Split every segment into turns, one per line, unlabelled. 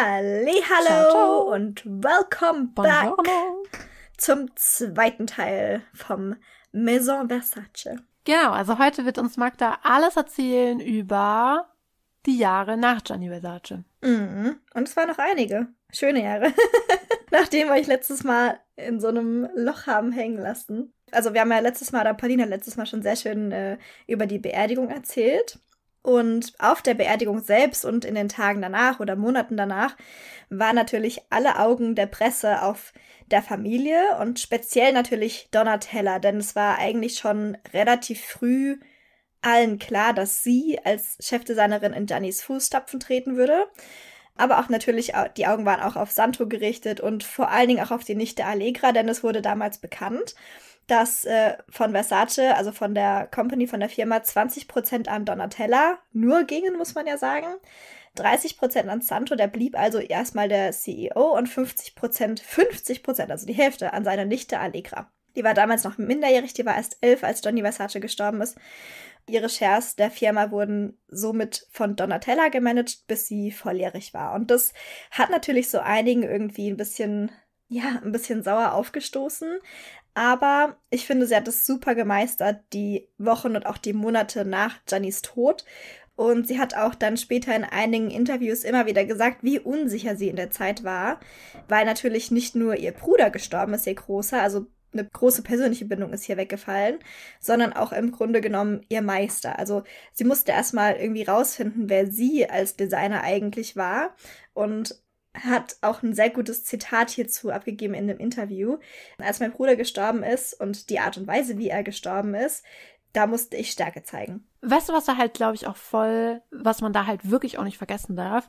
Hallo und welcome back zum zweiten Teil vom Maison Versace. Genau, also heute wird uns Magda alles erzählen über die
Jahre nach Gianni Versace.
Mhm. Und es waren noch einige schöne Jahre, nachdem wir euch letztes Mal in so einem Loch haben hängen lassen. Also wir haben ja letztes Mal, oder Paulina letztes Mal schon sehr schön äh, über die Beerdigung erzählt. Und auf der Beerdigung selbst und in den Tagen danach oder Monaten danach waren natürlich alle Augen der Presse auf der Familie und speziell natürlich Donatella, denn es war eigentlich schon relativ früh allen klar, dass sie als Chefdesignerin in Giannis Fußstapfen treten würde. Aber auch natürlich, die Augen waren auch auf Santo gerichtet und vor allen Dingen auch auf die Nichte Allegra, denn es wurde damals bekannt dass äh, von Versace, also von der Company, von der Firma, 20% an Donatella nur gingen, muss man ja sagen. 30% an Santo, der blieb also erstmal der CEO und 50%, 50%, also die Hälfte, an seine Nichte Allegra. Die war damals noch minderjährig, die war erst elf, als Donny Versace gestorben ist. Ihre Shares der Firma wurden somit von Donatella gemanagt, bis sie volljährig war. Und das hat natürlich so einigen irgendwie ein bisschen, ja, ein bisschen sauer aufgestoßen. Aber ich finde, sie hat es super gemeistert, die Wochen und auch die Monate nach Giannis Tod. Und sie hat auch dann später in einigen Interviews immer wieder gesagt, wie unsicher sie in der Zeit war, weil natürlich nicht nur ihr Bruder gestorben ist, ihr Großer, also eine große persönliche Bindung ist hier weggefallen, sondern auch im Grunde genommen ihr Meister. Also sie musste erstmal irgendwie rausfinden, wer sie als Designer eigentlich war und hat auch ein sehr gutes Zitat hierzu abgegeben in einem Interview. Als mein Bruder gestorben ist und die Art und Weise, wie er gestorben ist, da musste ich Stärke zeigen.
Weißt du, was da halt, glaube ich, auch voll, was man da halt wirklich auch nicht vergessen darf?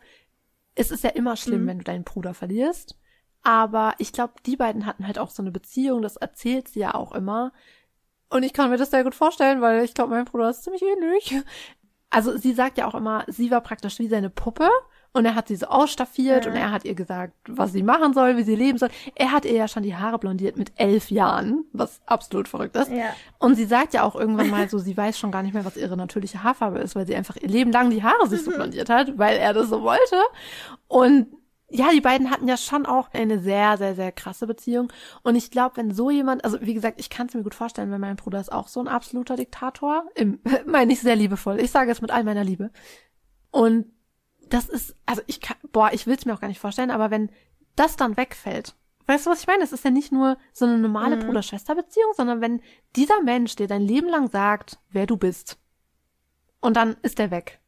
Es ist ja immer schlimm, mhm. wenn du deinen Bruder verlierst. Aber ich glaube, die beiden hatten halt auch so eine Beziehung, das erzählt sie ja auch immer. Und ich kann mir das sehr gut vorstellen, weil ich glaube, mein Bruder ist ziemlich ähnlich. Also sie sagt ja auch immer, sie war praktisch wie seine Puppe und er hat sie so ausstaffiert ja. und er hat ihr gesagt, was sie machen soll, wie sie leben soll. Er hat ihr ja schon die Haare blondiert mit elf Jahren, was absolut verrückt ist. Ja. Und sie sagt ja auch irgendwann mal so, sie weiß schon gar nicht mehr, was ihre natürliche Haarfarbe ist, weil sie einfach ihr Leben lang die Haare sich so mhm. blondiert hat, weil er das so wollte. Und ja, die beiden hatten ja schon auch eine sehr, sehr, sehr krasse Beziehung. Und ich glaube, wenn so jemand, also wie gesagt, ich kann es mir gut vorstellen, wenn mein Bruder ist auch so ein absoluter Diktator, im, meine ich sehr liebevoll. Ich sage es mit all meiner Liebe. Und das ist, also ich kann, boah, ich will es mir auch gar nicht vorstellen, aber wenn das dann wegfällt, weißt du, was ich meine? Das ist ja nicht nur so eine normale mhm. Bruder-Schwester-Beziehung, sondern wenn dieser Mensch dir dein Leben lang sagt, wer du bist, und dann ist er weg.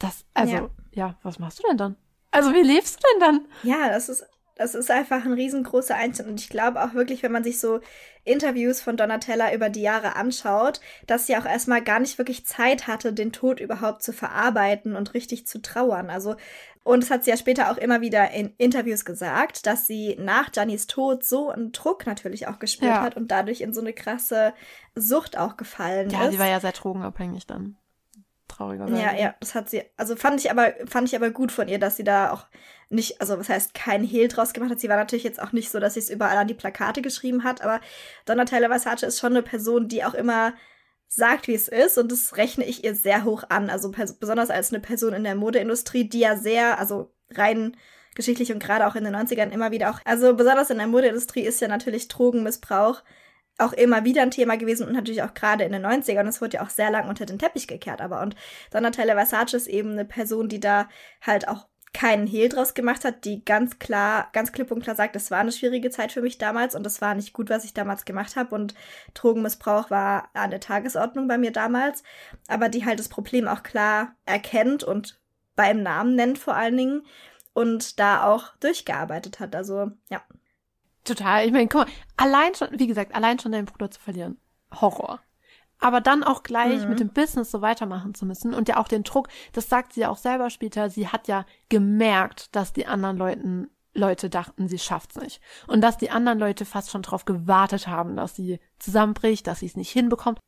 Das, also, ja. ja, was machst
du denn dann? Also, wie lebst du denn dann? Ja, das ist, das ist einfach ein riesengroßer Einzeln. Und ich glaube auch wirklich, wenn man sich so Interviews von Donatella über die Jahre anschaut, dass sie auch erstmal gar nicht wirklich Zeit hatte, den Tod überhaupt zu verarbeiten und richtig zu trauern. Also, und es hat sie ja später auch immer wieder in Interviews gesagt, dass sie nach Giannis Tod so einen Druck natürlich auch gespürt ja. hat und dadurch in so eine krasse Sucht auch gefallen ja, ist. Ja, sie war ja sehr drogenabhängig dann trauriger sein. Ja, ne? ja, das hat sie. Also fand ich aber, fand ich aber gut von ihr, dass sie da auch nicht, also was heißt, kein Hehl draus gemacht hat. Sie war natürlich jetzt auch nicht so, dass sie es überall an die Plakate geschrieben hat, aber Donatella Versace ist schon eine Person, die auch immer sagt, wie es ist und das rechne ich ihr sehr hoch an. Also besonders als eine Person in der Modeindustrie, die ja sehr, also rein geschichtlich und gerade auch in den 90ern immer wieder auch, also besonders in der Modeindustrie ist ja natürlich Drogenmissbrauch auch immer wieder ein Thema gewesen und natürlich auch gerade in den 90ern. Es wurde ja auch sehr lang unter den Teppich gekehrt, aber und Donatella Versace ist eben eine Person, die da halt auch keinen Hehl draus gemacht hat, die ganz klar, ganz klipp und klar sagt, es war eine schwierige Zeit für mich damals und es war nicht gut, was ich damals gemacht habe und Drogenmissbrauch war an der Tagesordnung bei mir damals, aber die halt das Problem auch klar erkennt und beim Namen nennt vor allen Dingen und da auch durchgearbeitet hat. Also ja, Total. Ich meine, guck mal, allein schon, wie gesagt, allein schon deinen Bruder zu verlieren. Horror.
Aber dann auch gleich mhm. mit dem Business so weitermachen zu müssen und ja auch den Druck, das sagt sie ja auch selber später, sie hat ja gemerkt, dass die anderen Leuten, Leute dachten, sie schafft's nicht. Und dass die anderen Leute fast schon drauf gewartet haben, dass sie zusammenbricht, dass sie es nicht hinbekommt.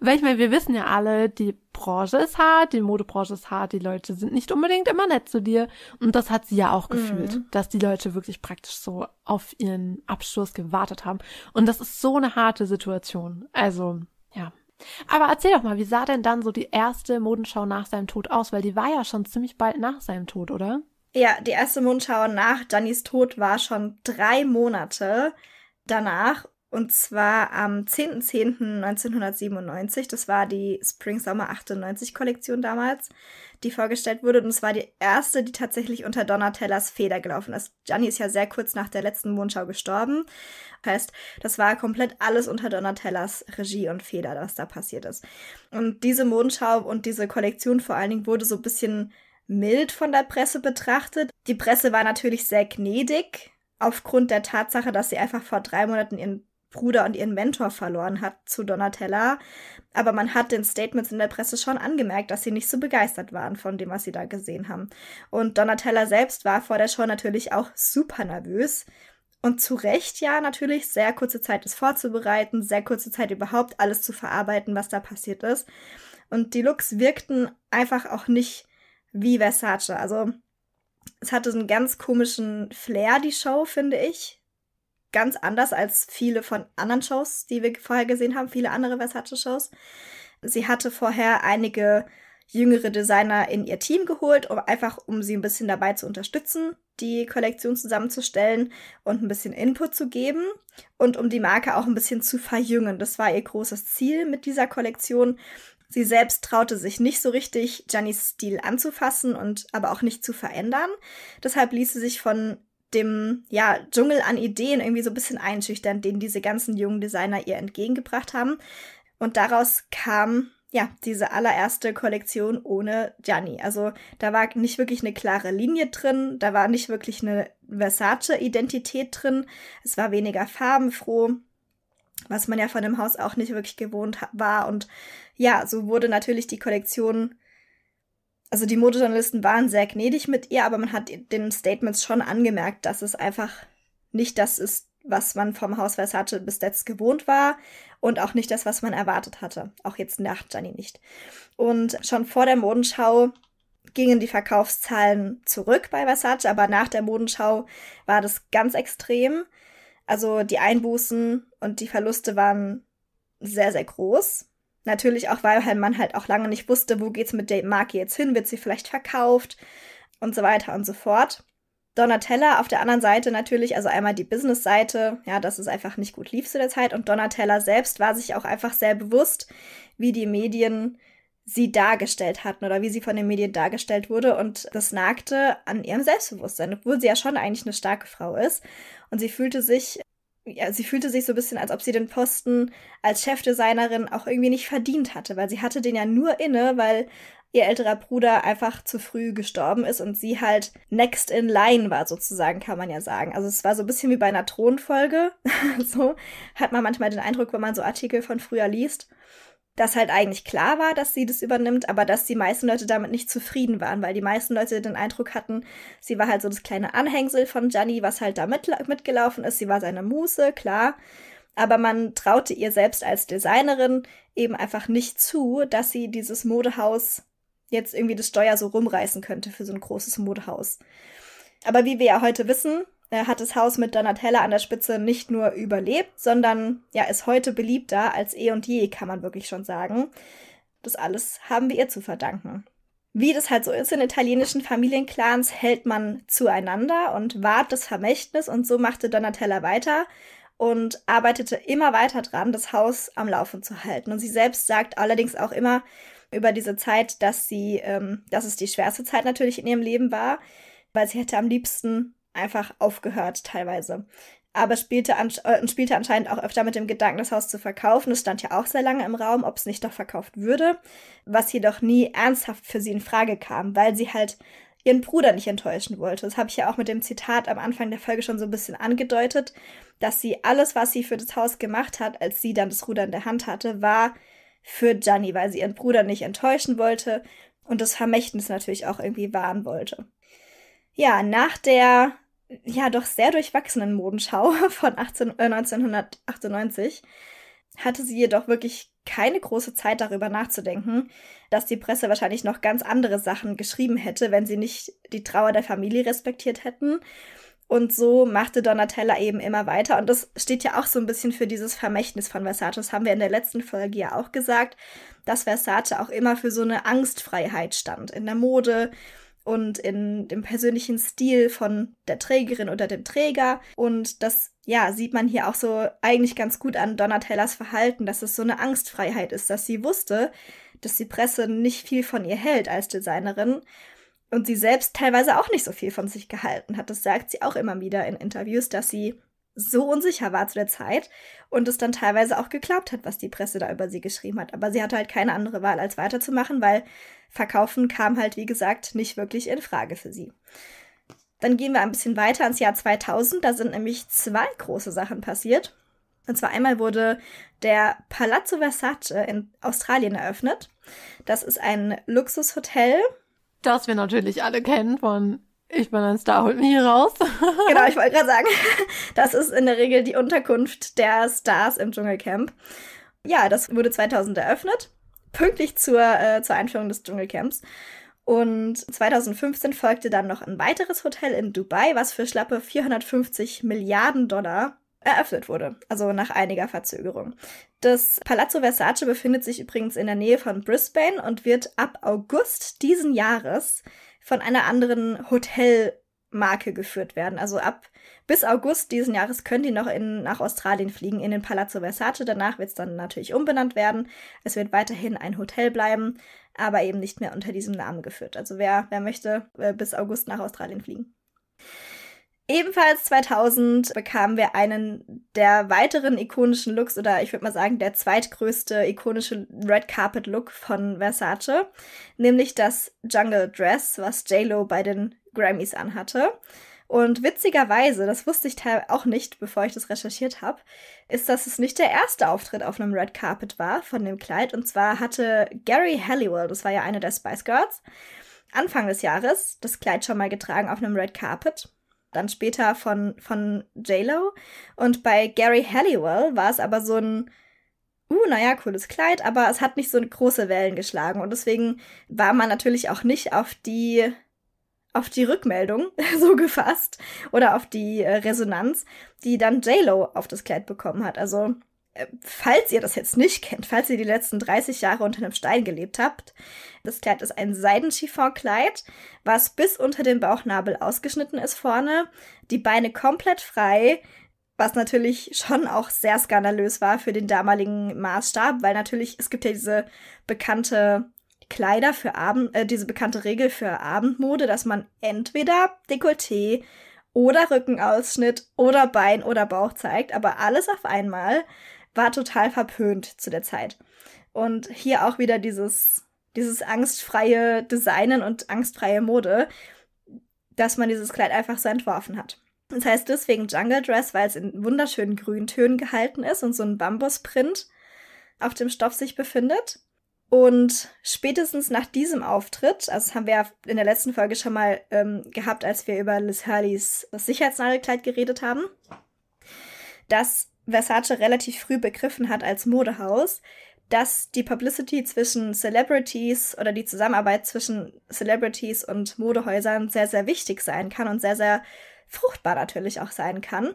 Weil ich meine, wir wissen ja alle, die Branche ist hart, die Modebranche ist hart, die Leute sind nicht unbedingt immer nett zu dir. Und das hat sie ja auch gefühlt, mhm. dass die Leute wirklich praktisch so auf ihren Abschluss gewartet haben. Und das ist so eine harte Situation. Also, ja. Aber erzähl doch mal, wie sah denn dann so die erste Modenschau nach seinem Tod aus? Weil die war ja schon ziemlich bald nach seinem Tod, oder?
Ja, die erste Modenschau nach Dannys Tod war schon drei Monate danach und zwar am 10.10.1997, das war die spring sommer 98-Kollektion damals, die vorgestellt wurde. Und es war die erste, die tatsächlich unter Donatellas Feder gelaufen ist. Gianni ist ja sehr kurz nach der letzten Mondschau gestorben. Heißt, das war komplett alles unter Donatellas Regie und Feder, was da passiert ist. Und diese Mondschau und diese Kollektion vor allen Dingen wurde so ein bisschen mild von der Presse betrachtet. Die Presse war natürlich sehr gnädig. Aufgrund der Tatsache, dass sie einfach vor drei Monaten ihren Bruder und ihren Mentor verloren hat zu Donatella. Aber man hat den Statements in der Presse schon angemerkt, dass sie nicht so begeistert waren von dem, was sie da gesehen haben. Und Donatella selbst war vor der Show natürlich auch super nervös. Und zu Recht ja natürlich sehr kurze Zeit es vorzubereiten, sehr kurze Zeit überhaupt alles zu verarbeiten, was da passiert ist. Und die Looks wirkten einfach auch nicht wie Versace. Also es hatte so einen ganz komischen Flair, die Show, finde ich ganz anders als viele von anderen Shows, die wir vorher gesehen haben, viele andere Versace-Shows. Sie hatte vorher einige jüngere Designer in ihr Team geholt, um einfach um sie ein bisschen dabei zu unterstützen, die Kollektion zusammenzustellen und ein bisschen Input zu geben und um die Marke auch ein bisschen zu verjüngen. Das war ihr großes Ziel mit dieser Kollektion. Sie selbst traute sich nicht so richtig, Giannis Stil anzufassen und aber auch nicht zu verändern. Deshalb ließ sie sich von dem ja, Dschungel an Ideen irgendwie so ein bisschen einschüchtern, den diese ganzen jungen Designer ihr entgegengebracht haben. Und daraus kam ja diese allererste Kollektion ohne Gianni. Also da war nicht wirklich eine klare Linie drin, da war nicht wirklich eine Versace-Identität drin, es war weniger farbenfroh, was man ja von dem Haus auch nicht wirklich gewohnt war. Und ja, so wurde natürlich die Kollektion also die Modejournalisten waren sehr gnädig mit ihr, aber man hat den Statements schon angemerkt, dass es einfach nicht das ist, was man vom Haus Versace bis jetzt gewohnt war und auch nicht das, was man erwartet hatte. Auch jetzt nach Gianni nicht. Und schon vor der Modenschau gingen die Verkaufszahlen zurück bei Versace, aber nach der Modenschau war das ganz extrem. Also die Einbußen und die Verluste waren sehr, sehr groß. Natürlich auch, weil halt man halt auch lange nicht wusste, wo geht's mit der Marke jetzt hin, wird sie vielleicht verkauft und so weiter und so fort. Donatella auf der anderen Seite natürlich, also einmal die Business-Seite, ja, dass es einfach nicht gut lief zu der Zeit und Donatella selbst war sich auch einfach sehr bewusst, wie die Medien sie dargestellt hatten oder wie sie von den Medien dargestellt wurde und das nagte an ihrem Selbstbewusstsein, obwohl sie ja schon eigentlich eine starke Frau ist und sie fühlte sich ja, sie fühlte sich so ein bisschen, als ob sie den Posten als Chefdesignerin auch irgendwie nicht verdient hatte, weil sie hatte den ja nur inne, weil ihr älterer Bruder einfach zu früh gestorben ist und sie halt next in line war, sozusagen, kann man ja sagen. Also es war so ein bisschen wie bei einer Thronfolge. so hat man manchmal den Eindruck, wenn man so Artikel von früher liest dass halt eigentlich klar war, dass sie das übernimmt, aber dass die meisten Leute damit nicht zufrieden waren, weil die meisten Leute den Eindruck hatten, sie war halt so das kleine Anhängsel von Gianni, was halt da mit, mitgelaufen ist. Sie war seine Muse, klar. Aber man traute ihr selbst als Designerin eben einfach nicht zu, dass sie dieses Modehaus jetzt irgendwie das Steuer so rumreißen könnte für so ein großes Modehaus. Aber wie wir ja heute wissen, hat das Haus mit Donatella an der Spitze nicht nur überlebt, sondern ja, ist heute beliebter als eh und je, kann man wirklich schon sagen. Das alles haben wir ihr zu verdanken. Wie das halt so ist in italienischen Familienclans, hält man zueinander und wahrt das Vermächtnis und so machte Donatella weiter und arbeitete immer weiter dran, das Haus am Laufen zu halten. Und sie selbst sagt allerdings auch immer über diese Zeit, dass sie, ähm, dass es die schwerste Zeit natürlich in ihrem Leben war, weil sie hätte am liebsten einfach aufgehört teilweise. Aber spielte, ans äh, spielte anscheinend auch öfter mit dem Gedanken, das Haus zu verkaufen. Es stand ja auch sehr lange im Raum, ob es nicht doch verkauft würde, was jedoch nie ernsthaft für sie in Frage kam, weil sie halt ihren Bruder nicht enttäuschen wollte. Das habe ich ja auch mit dem Zitat am Anfang der Folge schon so ein bisschen angedeutet, dass sie alles, was sie für das Haus gemacht hat, als sie dann das Ruder in der Hand hatte, war für Gianni, weil sie ihren Bruder nicht enttäuschen wollte und das Vermächtnis natürlich auch irgendwie wahren wollte. Ja, nach der ja doch sehr durchwachsenen Modenschau von 18, äh, 1998 hatte sie jedoch wirklich keine große Zeit darüber nachzudenken, dass die Presse wahrscheinlich noch ganz andere Sachen geschrieben hätte, wenn sie nicht die Trauer der Familie respektiert hätten. Und so machte Donatella eben immer weiter. Und das steht ja auch so ein bisschen für dieses Vermächtnis von Versace. Das haben wir in der letzten Folge ja auch gesagt, dass Versace auch immer für so eine Angstfreiheit stand in der Mode und in dem persönlichen Stil von der Trägerin oder dem Träger. Und das, ja, sieht man hier auch so eigentlich ganz gut an Donatellas Verhalten, dass es so eine Angstfreiheit ist, dass sie wusste, dass die Presse nicht viel von ihr hält als Designerin und sie selbst teilweise auch nicht so viel von sich gehalten hat. Das sagt sie auch immer wieder in Interviews, dass sie so unsicher war zu der Zeit und es dann teilweise auch geglaubt hat, was die Presse da über sie geschrieben hat. Aber sie hatte halt keine andere Wahl, als weiterzumachen, weil Verkaufen kam halt, wie gesagt, nicht wirklich in Frage für sie. Dann gehen wir ein bisschen weiter ans Jahr 2000. Da sind nämlich zwei große Sachen passiert. Und zwar einmal wurde der Palazzo Versace in Australien eröffnet. Das ist ein Luxushotel. Das wir natürlich alle kennen von ich bin ein Star, holt mich hier raus. genau, ich wollte gerade sagen, das ist in der Regel die Unterkunft der Stars im Dschungelcamp. Ja, das wurde 2000 eröffnet, pünktlich zur, äh, zur Einführung des Dschungelcamps. Und 2015 folgte dann noch ein weiteres Hotel in Dubai, was für schlappe 450 Milliarden Dollar eröffnet wurde, also nach einiger Verzögerung. Das Palazzo Versace befindet sich übrigens in der Nähe von Brisbane und wird ab August diesen Jahres von einer anderen Hotelmarke geführt werden. Also ab bis August diesen Jahres können die noch in, nach Australien fliegen, in den Palazzo Versace. Danach wird es dann natürlich umbenannt werden. Es wird weiterhin ein Hotel bleiben, aber eben nicht mehr unter diesem Namen geführt. Also wer, wer möchte, äh, bis August nach Australien fliegen. Ebenfalls 2000 bekamen wir einen der weiteren ikonischen Looks oder ich würde mal sagen der zweitgrößte ikonische Red Carpet Look von Versace, nämlich das Jungle Dress, was JLo bei den Grammys anhatte. Und witzigerweise, das wusste ich auch nicht, bevor ich das recherchiert habe, ist, dass es nicht der erste Auftritt auf einem Red Carpet war von dem Kleid. Und zwar hatte Gary Halliwell, das war ja eine der Spice Girls, Anfang des Jahres das Kleid schon mal getragen auf einem Red Carpet dann später von, von J-Lo. Und bei Gary Halliwell war es aber so ein, uh, naja, cooles Kleid, aber es hat nicht so eine große Wellen geschlagen. Und deswegen war man natürlich auch nicht auf die auf die Rückmeldung so gefasst oder auf die äh, Resonanz, die dann J-Lo auf das Kleid bekommen hat. Also äh, falls ihr das jetzt nicht kennt, falls ihr die letzten 30 Jahre unter einem Stein gelebt habt, das Kleid ist ein seiden kleid was bis unter den Bauchnabel ausgeschnitten ist vorne, die Beine komplett frei, was natürlich schon auch sehr skandalös war für den damaligen Maßstab, weil natürlich es gibt ja diese bekannte Kleider für Abend, äh, diese bekannte Regel für Abendmode, dass man entweder Dekolleté oder Rückenausschnitt oder Bein oder Bauch zeigt, aber alles auf einmal war total verpönt zu der Zeit. Und hier auch wieder dieses, dieses angstfreie Designen und angstfreie Mode, dass man dieses Kleid einfach so entworfen hat. Das heißt deswegen Jungle Dress, weil es in wunderschönen Grüntönen gehalten ist und so ein Bambusprint auf dem Stoff sich befindet. Und spätestens nach diesem Auftritt, also das haben wir in der letzten Folge schon mal ähm, gehabt, als wir über Liz Hurleys Sicherheitsnadelkleid geredet haben, dass Versace relativ früh begriffen hat als Modehaus, dass die Publicity zwischen Celebrities oder die Zusammenarbeit zwischen Celebrities und Modehäusern sehr, sehr wichtig sein kann und sehr, sehr fruchtbar natürlich auch sein kann.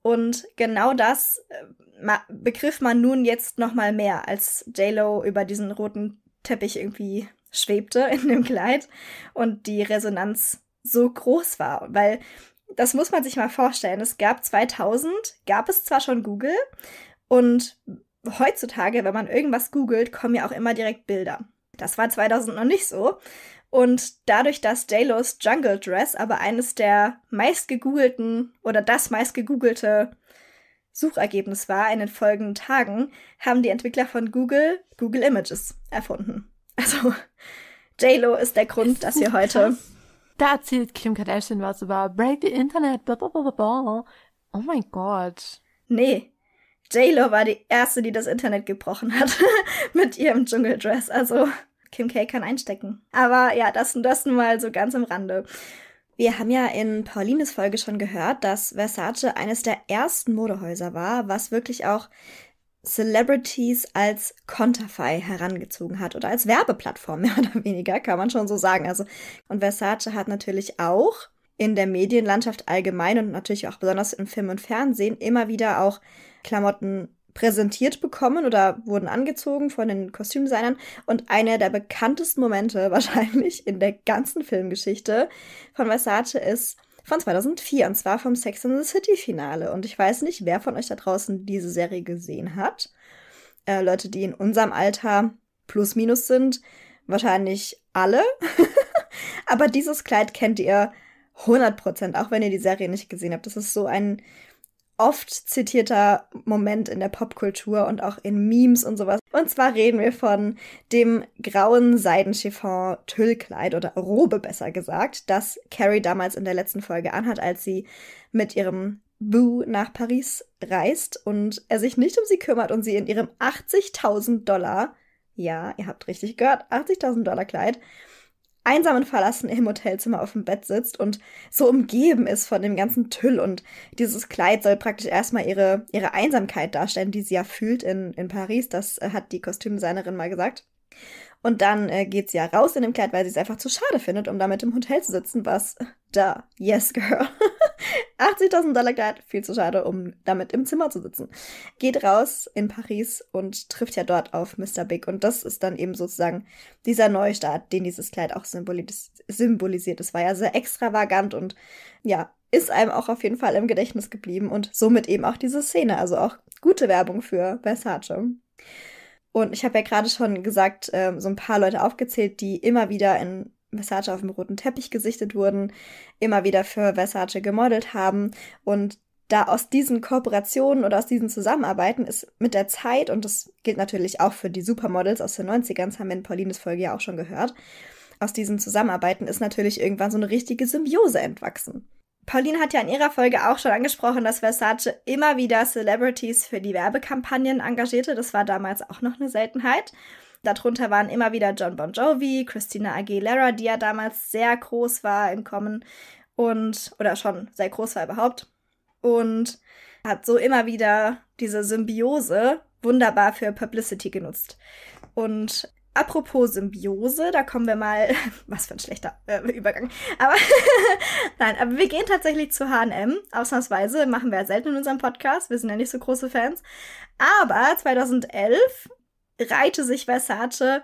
Und genau das äh, begriff man nun jetzt nochmal mehr, als JLo über diesen roten Teppich irgendwie schwebte in dem Kleid und die Resonanz so groß war, weil das muss man sich mal vorstellen. Es gab 2000, gab es zwar schon Google und heutzutage, wenn man irgendwas googelt, kommen ja auch immer direkt Bilder. Das war 2000 noch nicht so. Und dadurch, dass JLo's Jungle Dress aber eines der meistgegoogelten oder das meistgegoogelte Suchergebnis war in den folgenden Tagen, haben die Entwickler von Google Google Images erfunden. Also JLo ist der Grund, ist dass wir heute da erzählt Kim Kardashian was über Break the Internet, blablabla. Oh mein Gott. Nee. J-Lo war die Erste, die das Internet gebrochen hat. mit ihrem Dschungeldress. Also, Kim K kann einstecken. Aber ja, das und das nun mal so ganz im Rande. Wir haben ja in Paulines Folge schon gehört, dass Versace eines der ersten Modehäuser war, was wirklich auch Celebrities als Konterfei herangezogen hat oder als Werbeplattform mehr oder weniger, kann man schon so sagen. Also, und Versace hat natürlich auch in der Medienlandschaft allgemein und natürlich auch besonders im Film und Fernsehen immer wieder auch Klamotten präsentiert bekommen oder wurden angezogen von den Kostümdesignern. Und einer der bekanntesten Momente wahrscheinlich in der ganzen Filmgeschichte von Versace ist von 2004 und zwar vom Sex in the City Finale. Und ich weiß nicht, wer von euch da draußen diese Serie gesehen hat. Äh, Leute, die in unserem Alter plus minus sind, wahrscheinlich alle. Aber dieses Kleid kennt ihr 100%, auch wenn ihr die Serie nicht gesehen habt. Das ist so ein oft zitierter Moment in der Popkultur und auch in Memes und sowas. Und zwar reden wir von dem grauen Seidenchiffon Tüllkleid oder Robe besser gesagt, das Carrie damals in der letzten Folge anhat, als sie mit ihrem Boo nach Paris reist und er sich nicht um sie kümmert und sie in ihrem 80.000 Dollar, ja, ihr habt richtig gehört, 80.000 Dollar Kleid einsam und verlassen im Hotelzimmer auf dem Bett sitzt und so umgeben ist von dem ganzen Tüll. Und dieses Kleid soll praktisch erstmal ihre, ihre Einsamkeit darstellen, die sie ja fühlt in, in Paris. Das hat die Kostümdesignerin mal gesagt. Und dann äh, geht sie ja raus in dem Kleid, weil sie es einfach zu schade findet, um damit im Hotel zu sitzen, was da, yes girl. 80.000 Dollar Kleid, viel zu schade, um damit im Zimmer zu sitzen. Geht raus in Paris und trifft ja dort auf Mr. Big. Und das ist dann eben sozusagen dieser Neustart, den dieses Kleid auch symbolis symbolisiert. Es war ja sehr extravagant und ja, ist einem auch auf jeden Fall im Gedächtnis geblieben und somit eben auch diese Szene. Also auch gute Werbung für Versace. Und ich habe ja gerade schon gesagt, ähm, so ein paar Leute aufgezählt, die immer wieder in Versace auf dem roten Teppich gesichtet wurden, immer wieder für Versace gemodelt haben. Und da aus diesen Kooperationen oder aus diesen Zusammenarbeiten ist mit der Zeit, und das gilt natürlich auch für die Supermodels aus den 90ern, das haben wir in Paulines Folge ja auch schon gehört, aus diesen Zusammenarbeiten ist natürlich irgendwann so eine richtige Symbiose entwachsen. Pauline hat ja in ihrer Folge auch schon angesprochen, dass Versace immer wieder Celebrities für die Werbekampagnen engagierte. Das war damals auch noch eine Seltenheit. Darunter waren immer wieder John Bon Jovi, Christina Aguilera, die ja damals sehr groß war im Kommen und oder schon sehr groß war überhaupt und hat so immer wieder diese Symbiose wunderbar für Publicity genutzt. Und Apropos Symbiose, da kommen wir mal, was für ein schlechter äh, Übergang, aber nein, aber wir gehen tatsächlich zu H&M, ausnahmsweise, machen wir ja selten in unserem Podcast, wir sind ja nicht so große Fans, aber 2011 reihte sich Versace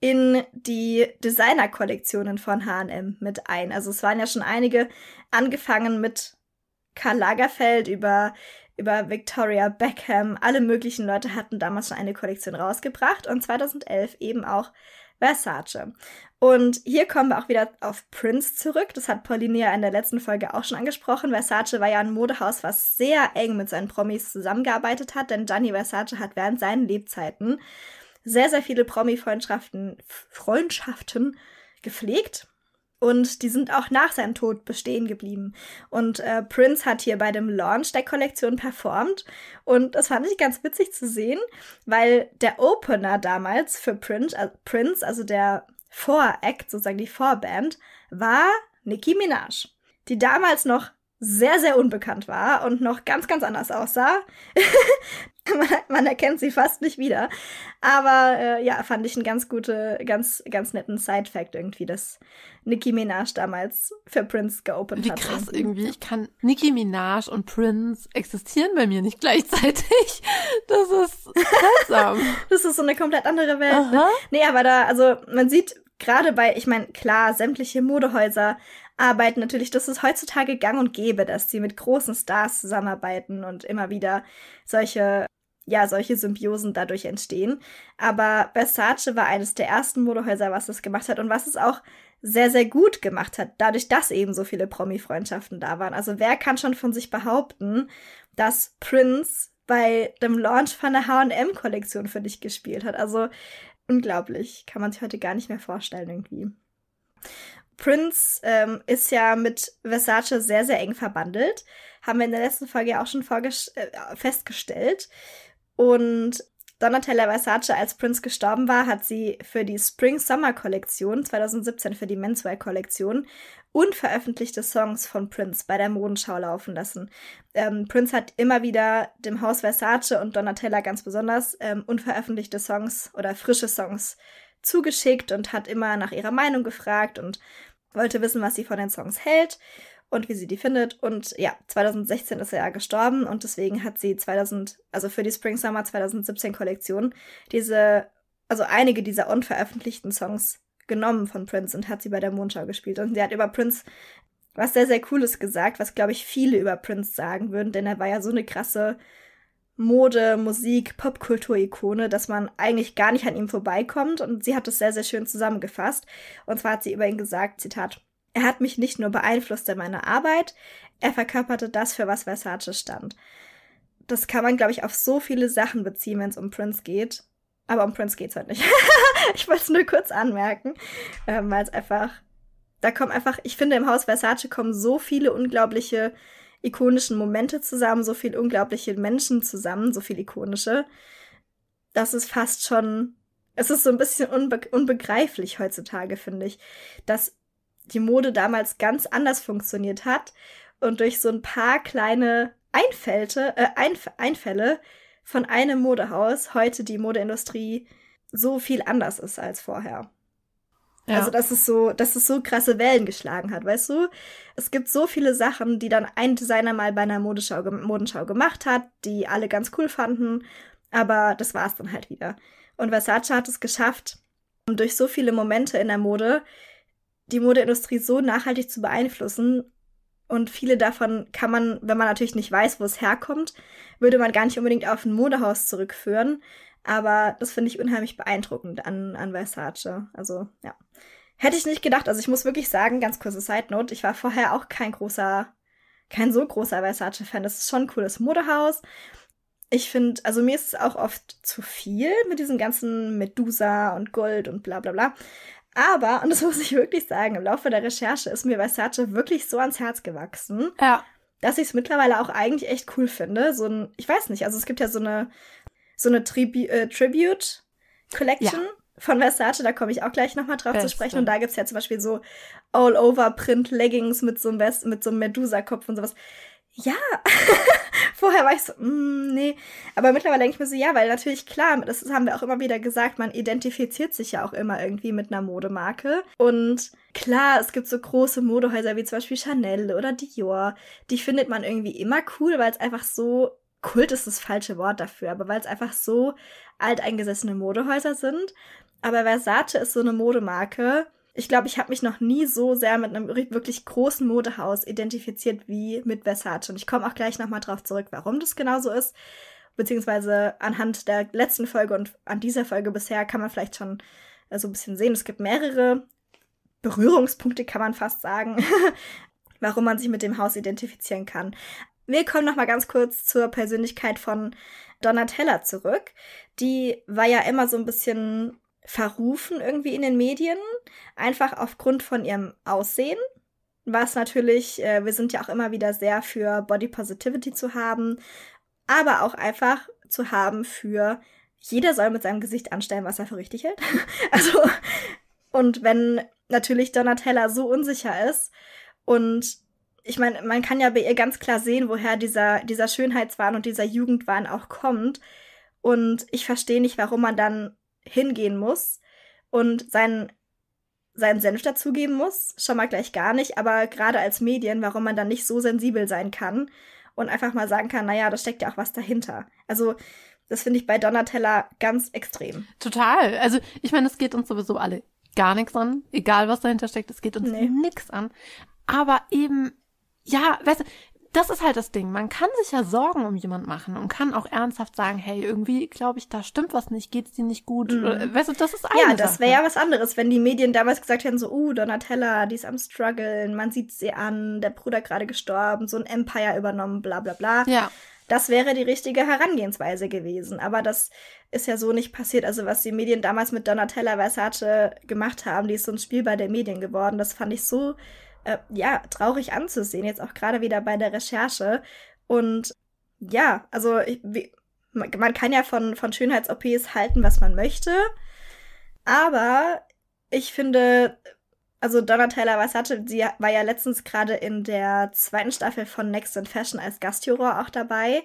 in die Designer-Kollektionen von H&M mit ein. Also es waren ja schon einige, angefangen mit Karl Lagerfeld über über Victoria Beckham. Alle möglichen Leute hatten damals schon eine Kollektion rausgebracht und 2011 eben auch Versace. Und hier kommen wir auch wieder auf Prince zurück. Das hat Pauline ja in der letzten Folge auch schon angesprochen. Versace war ja ein Modehaus, was sehr eng mit seinen Promis zusammengearbeitet hat, denn Gianni Versace hat während seinen Lebzeiten sehr, sehr viele Promi-Freundschaften Freundschaften gepflegt. Und die sind auch nach seinem Tod bestehen geblieben. Und äh, Prince hat hier bei dem Launch der Kollektion performt. Und das fand ich ganz witzig zu sehen, weil der Opener damals für Prince, also, Prince, also der Voract, sozusagen die Vorband, war Nicki Minaj, die damals noch sehr, sehr unbekannt war und noch ganz, ganz anders aussah. man erkennt sie fast nicht wieder. Aber äh, ja, fand ich einen ganz guten, ganz, ganz netten Side-Fact irgendwie, dass Nicki Minaj damals für Prince geopend hat. Wie krass irgendwie. Ich kann Nicki Minaj und Prince existieren bei mir nicht gleichzeitig. Das ist seltsam. das ist so eine komplett andere Welt. Ne? Aha. Ne? Nee, aber da, also man sieht gerade bei, ich meine, klar, sämtliche Modehäuser arbeiten natürlich. Das ist heutzutage gang und gäbe, dass sie mit großen Stars zusammenarbeiten und immer wieder solche ja, solche Symbiosen dadurch entstehen. Aber Versace war eines der ersten Modehäuser, was das gemacht hat und was es auch sehr, sehr gut gemacht hat, dadurch, dass eben so viele Promi-Freundschaften da waren. Also wer kann schon von sich behaupten, dass Prince bei dem Launch von der H&M-Kollektion für dich gespielt hat? Also unglaublich, kann man sich heute gar nicht mehr vorstellen irgendwie. Prince ähm, ist ja mit Versace sehr, sehr eng verbandelt. Haben wir in der letzten Folge auch schon äh, festgestellt. Und Donatella Versace, als Prince gestorben war, hat sie für die Spring-Summer-Kollektion 2017 für die Menswear-Kollektion unveröffentlichte Songs von Prince bei der Modenschau laufen lassen. Ähm, Prince hat immer wieder dem Haus Versace und Donatella ganz besonders ähm, unveröffentlichte Songs oder frische Songs zugeschickt und hat immer nach ihrer Meinung gefragt und wollte wissen, was sie von den Songs hält und wie sie die findet. Und ja, 2016 ist er ja gestorben und deswegen hat sie 2000, also für die Spring Summer 2017 Kollektion diese, also einige dieser unveröffentlichten Songs genommen von Prince und hat sie bei der Mondschau gespielt. Und sie hat über Prince was sehr, sehr Cooles gesagt, was glaube ich viele über Prince sagen würden, denn er war ja so eine krasse Mode, Musik, Popkultur-Ikone, dass man eigentlich gar nicht an ihm vorbeikommt. Und sie hat das sehr, sehr schön zusammengefasst. Und zwar hat sie über ihn gesagt, Zitat, er hat mich nicht nur beeinflusst in meiner Arbeit, er verkörperte das, für was Versace stand. Das kann man, glaube ich, auf so viele Sachen beziehen, wenn es um Prince geht. Aber um Prince geht's heute nicht. ich wollte es nur kurz anmerken, ähm, weil es einfach, da kommen einfach, ich finde, im Haus Versace kommen so viele unglaubliche ikonischen Momente zusammen, so viel unglaubliche Menschen zusammen, so viel ikonische. Das ist fast schon, es ist so ein bisschen unbe unbegreiflich heutzutage, finde ich, dass die Mode damals ganz anders funktioniert hat und durch so ein paar kleine Einfälte, äh, Einf Einfälle von einem Modehaus heute die Modeindustrie so viel anders ist als vorher. Ja. Also, dass es so, dass es so krasse Wellen geschlagen hat, weißt du? Es gibt so viele Sachen, die dann ein Designer mal bei einer Modenschau, Modenschau gemacht hat, die alle ganz cool fanden, aber das war es dann halt wieder. Und Versace hat es geschafft, durch so viele Momente in der Mode die Modeindustrie so nachhaltig zu beeinflussen. Und viele davon kann man, wenn man natürlich nicht weiß, wo es herkommt, würde man gar nicht unbedingt auf ein Modehaus zurückführen, aber das finde ich unheimlich beeindruckend an, an Versace. Also, ja. Hätte ich nicht gedacht. Also, ich muss wirklich sagen, ganz kurze Side Note, ich war vorher auch kein großer, kein so großer Versace-Fan. Das ist schon ein cooles Modehaus. Ich finde, also mir ist es auch oft zu viel mit diesem ganzen Medusa und Gold und bla bla bla. Aber, und das muss ich wirklich sagen, im Laufe der Recherche ist mir Versace wirklich so ans Herz gewachsen, ja. dass ich es mittlerweile auch eigentlich echt cool finde. So ein, ich weiß nicht, also es gibt ja so eine, so eine Tribu äh, Tribute Collection. Ja von Versace, da komme ich auch gleich nochmal drauf Beste. zu sprechen. Und da gibt es ja zum Beispiel so All-Over-Print-Leggings mit so einem so einem Medusa-Kopf und sowas. Ja, vorher war ich so, mm, nee. Aber mittlerweile denke ich mir so, ja, weil natürlich klar, das haben wir auch immer wieder gesagt, man identifiziert sich ja auch immer irgendwie mit einer Modemarke. Und klar, es gibt so große Modehäuser wie zum Beispiel Chanel oder Dior. Die findet man irgendwie immer cool, weil es einfach so Kult ist das falsche Wort dafür, aber weil es einfach so alteingesessene Modehäuser sind. Aber Versace ist so eine Modemarke. Ich glaube, ich habe mich noch nie so sehr mit einem wirklich großen Modehaus identifiziert wie mit Versace. Und ich komme auch gleich nochmal drauf zurück, warum das genau so ist. Beziehungsweise anhand der letzten Folge und an dieser Folge bisher kann man vielleicht schon äh, so ein bisschen sehen. Es gibt mehrere Berührungspunkte, kann man fast sagen, warum man sich mit dem Haus identifizieren kann. Wir kommen noch mal ganz kurz zur Persönlichkeit von Donatella zurück. Die war ja immer so ein bisschen verrufen irgendwie in den Medien, einfach aufgrund von ihrem Aussehen. Was natürlich, äh, wir sind ja auch immer wieder sehr für Body Positivity zu haben, aber auch einfach zu haben für jeder soll mit seinem Gesicht anstellen, was er für richtig hält. also, und wenn natürlich Donatella so unsicher ist und ich meine, man kann ja bei ihr ganz klar sehen, woher dieser, dieser Schönheitswahn und dieser Jugendwahn auch kommt. Und ich verstehe nicht, warum man dann hingehen muss und seinen, seinen Senf dazugeben muss. Schon mal gleich gar nicht, aber gerade als Medien, warum man dann nicht so sensibel sein kann und einfach mal sagen kann, naja, da steckt ja auch was dahinter. Also, das finde ich bei Donatella ganz extrem. Total. Also, ich meine, es geht uns sowieso alle gar nichts an. Egal, was dahinter steckt, es geht uns nee. nichts an.
Aber eben ja, weißt du, das ist halt das Ding. Man kann sich ja Sorgen um jemand machen und
kann auch ernsthaft sagen, hey, irgendwie glaube ich, da stimmt was nicht, geht's dir nicht gut. Mhm. Weißt du, das ist eine Ja, das wäre ja was anderes, wenn die Medien damals gesagt hätten, so, uh, Donatella, die ist am struggeln, man sieht sie an, der Bruder gerade gestorben, so ein Empire übernommen, bla bla bla. Ja. Das wäre die richtige Herangehensweise gewesen. Aber das ist ja so nicht passiert. Also, was die Medien damals mit Donatella Versace gemacht haben, die ist so ein Spielball der Medien geworden. Das fand ich so äh, ja, traurig anzusehen, jetzt auch gerade wieder bei der Recherche. Und ja, also ich, wie, man kann ja von, von Schönheits-OPs halten, was man möchte. Aber ich finde, also Donna Taylor hatte, sie war ja letztens gerade in der zweiten Staffel von Next in Fashion als Gastjuror auch dabei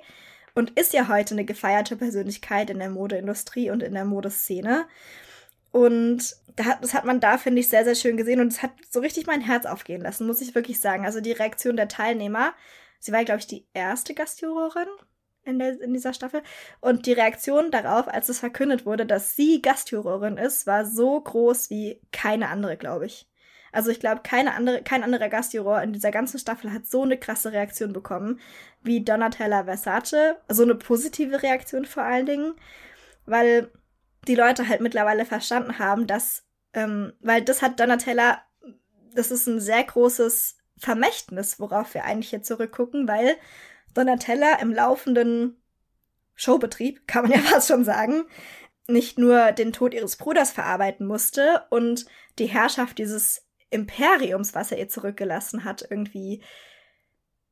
und ist ja heute eine gefeierte Persönlichkeit in der Modeindustrie und in der Modeszene. Und das hat man da, finde ich, sehr, sehr schön gesehen und es hat so richtig mein Herz aufgehen lassen, muss ich wirklich sagen. Also die Reaktion der Teilnehmer, sie war, glaube ich, die erste Gastjurorin in, der, in dieser Staffel. Und die Reaktion darauf, als es verkündet wurde, dass sie Gastjurorin ist, war so groß wie keine andere, glaube ich. Also ich glaube, keine andere, kein anderer Gastjuror in dieser ganzen Staffel hat so eine krasse Reaktion bekommen wie Donatella Versace. So eine positive Reaktion vor allen Dingen, weil die Leute halt mittlerweile verstanden haben, dass, ähm, weil das hat Donatella, das ist ein sehr großes Vermächtnis, worauf wir eigentlich hier zurückgucken, weil Donatella im laufenden Showbetrieb, kann man ja fast schon sagen, nicht nur den Tod ihres Bruders verarbeiten musste und die Herrschaft dieses Imperiums, was er ihr zurückgelassen hat, irgendwie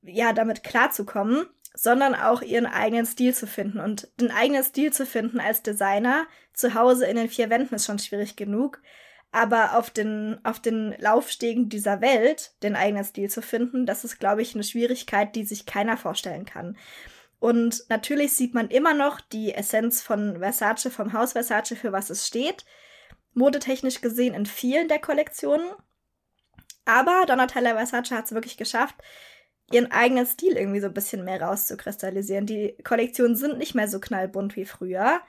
ja damit klarzukommen, sondern auch ihren eigenen Stil zu finden. Und den eigenen Stil zu finden als Designer zu Hause in den vier Wänden ist schon schwierig genug. Aber auf den, auf den Laufstegen dieser Welt den eigenen Stil zu finden, das ist, glaube ich, eine Schwierigkeit, die sich keiner vorstellen kann. Und natürlich sieht man immer noch die Essenz von Versace, vom Haus Versace, für was es steht. Modetechnisch gesehen in vielen der Kollektionen. Aber Donatella Versace hat es wirklich geschafft, ihren eigenen Stil irgendwie so ein bisschen mehr rauszukristallisieren. Die Kollektionen sind nicht mehr so knallbunt wie früher,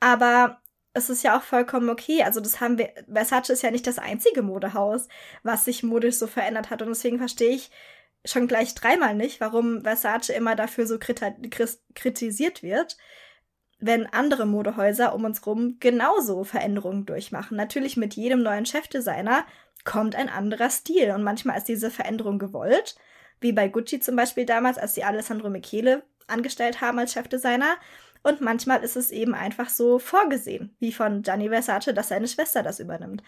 aber es ist ja auch vollkommen okay. Also das haben wir, Versace ist ja nicht das einzige Modehaus, was sich modisch so verändert hat und deswegen verstehe ich schon gleich dreimal nicht, warum Versace immer dafür so kritisiert wird, wenn andere Modehäuser um uns rum genauso Veränderungen durchmachen. Natürlich mit jedem neuen Chefdesigner kommt ein anderer Stil und manchmal ist diese Veränderung gewollt wie bei Gucci zum Beispiel damals, als sie Alessandro Michele angestellt haben als Chefdesigner. Und manchmal ist es eben einfach so vorgesehen, wie von Gianni Versace, dass seine Schwester das übernimmt.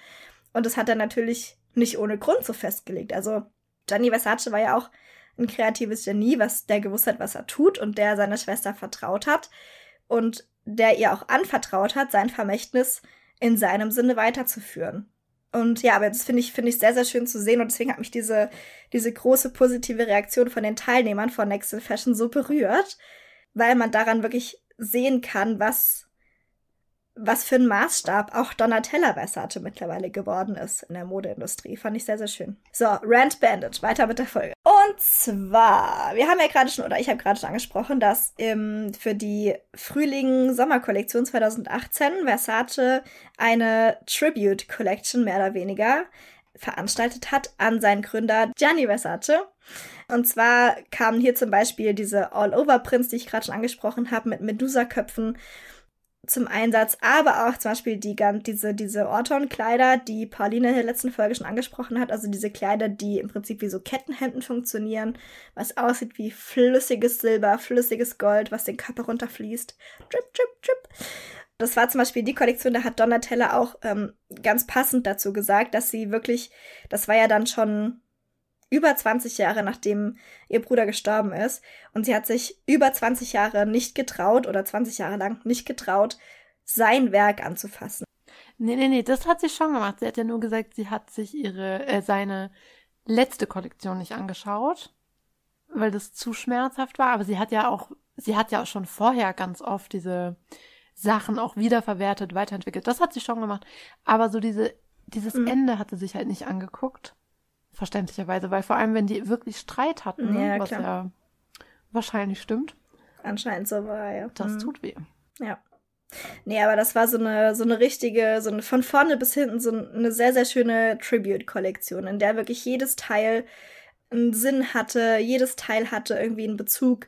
Und das hat er natürlich nicht ohne Grund so festgelegt. Also Gianni Versace war ja auch ein kreatives Genie, was der gewusst hat, was er tut und der seiner Schwester vertraut hat und der ihr auch anvertraut hat, sein Vermächtnis in seinem Sinne weiterzuführen. Und ja, aber das finde ich, finde ich sehr, sehr schön zu sehen. Und deswegen hat mich diese, diese große positive Reaktion von den Teilnehmern von Next in Fashion so berührt, weil man daran wirklich sehen kann, was, was für ein Maßstab auch Donatella Versace mittlerweile geworden ist in der Modeindustrie. Fand ich sehr, sehr schön. So, Rant Bandit, weiter mit der Folge. Oh und zwar, wir haben ja gerade schon, oder ich habe gerade schon angesprochen, dass ähm, für die frühling sommerkollektion 2018 Versace eine Tribute-Collection mehr oder weniger veranstaltet hat an seinen Gründer Gianni Versace. Und zwar kamen hier zum Beispiel diese All-Over-Prints, die ich gerade schon angesprochen habe, mit Medusa-Köpfen zum Einsatz, aber auch zum Beispiel die, diese, diese Orton-Kleider, die Pauline in der letzten Folge schon angesprochen hat, also diese Kleider, die im Prinzip wie so Kettenhemden funktionieren, was aussieht wie flüssiges Silber, flüssiges Gold, was den Körper runterfließt. Drip, drip, drip. Das war zum Beispiel die Kollektion, da hat Donatella auch ähm, ganz passend dazu gesagt, dass sie wirklich, das war ja dann schon über 20 Jahre nachdem ihr Bruder gestorben ist. Und sie hat sich über 20 Jahre nicht getraut oder 20 Jahre lang nicht getraut, sein Werk anzufassen. Nee, nee, nee, das hat sie schon gemacht. Sie hat ja nur gesagt, sie hat sich
ihre, äh,
seine letzte
Kollektion nicht angeschaut, weil das zu schmerzhaft war. Aber sie hat ja auch, sie hat ja auch schon vorher ganz oft diese Sachen auch wiederverwertet, weiterentwickelt. Das hat sie schon gemacht. Aber so diese, dieses mhm. Ende sie sich halt nicht angeguckt. Verständlicherweise, weil vor allem, wenn die wirklich Streit hatten, ne, ja, was klar. ja wahrscheinlich stimmt.
Anscheinend so war, ja. Das mhm. tut weh. Ja. Nee, aber das war so eine, so eine richtige, so eine von vorne bis hinten, so eine sehr, sehr schöne Tribute-Kollektion, in der wirklich jedes Teil einen Sinn hatte, jedes Teil hatte irgendwie einen Bezug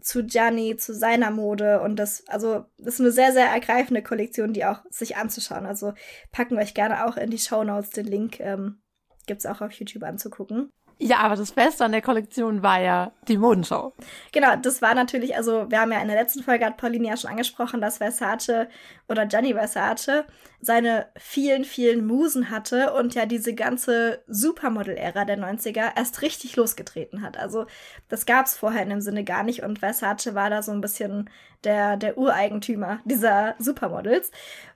zu Gianni, zu seiner Mode und das, also, das ist eine sehr, sehr ergreifende Kollektion, die auch sich anzuschauen. Also packen wir euch gerne auch in die Show Notes den Link ähm, Gibt's auch auf YouTube anzugucken. Ja, aber das Beste an der Kollektion war ja die Modenschau. Genau, das war natürlich, also wir haben ja in der letzten Folge, hat Pauline ja schon angesprochen, dass Versace oder Gianni Versace seine vielen, vielen Musen hatte und ja diese ganze Supermodel-Ära der 90er erst richtig losgetreten hat. Also das gab es vorher in dem Sinne gar nicht und Versace war da so ein bisschen der, der Ureigentümer dieser Supermodels.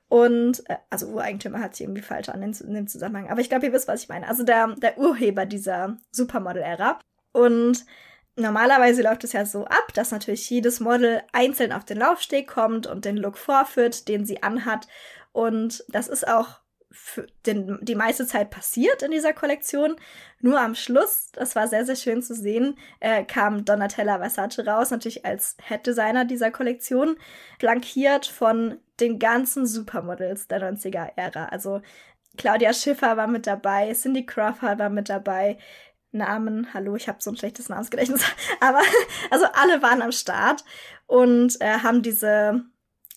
Und, äh, also Ureigentümer hat sie irgendwie falsch an in, in dem Zusammenhang. Aber ich glaube, ihr wisst, was ich meine. Also der, der Urheber dieser Supermodel-Ära. Und normalerweise läuft es ja so ab, dass natürlich jedes Model einzeln auf den Laufsteg kommt und den Look vorführt, den sie anhat. Und das ist auch den, die meiste Zeit passiert in dieser Kollektion. Nur am Schluss, das war sehr, sehr schön zu sehen, äh, kam Donatella Versace raus, natürlich als Head Designer dieser Kollektion, flankiert von den ganzen Supermodels der 90er-Ära. Also Claudia Schiffer war mit dabei, Cindy Crawford war mit dabei, Namen, hallo, ich habe so ein schlechtes Namensgedächtnis, aber also alle waren am Start und äh, haben diese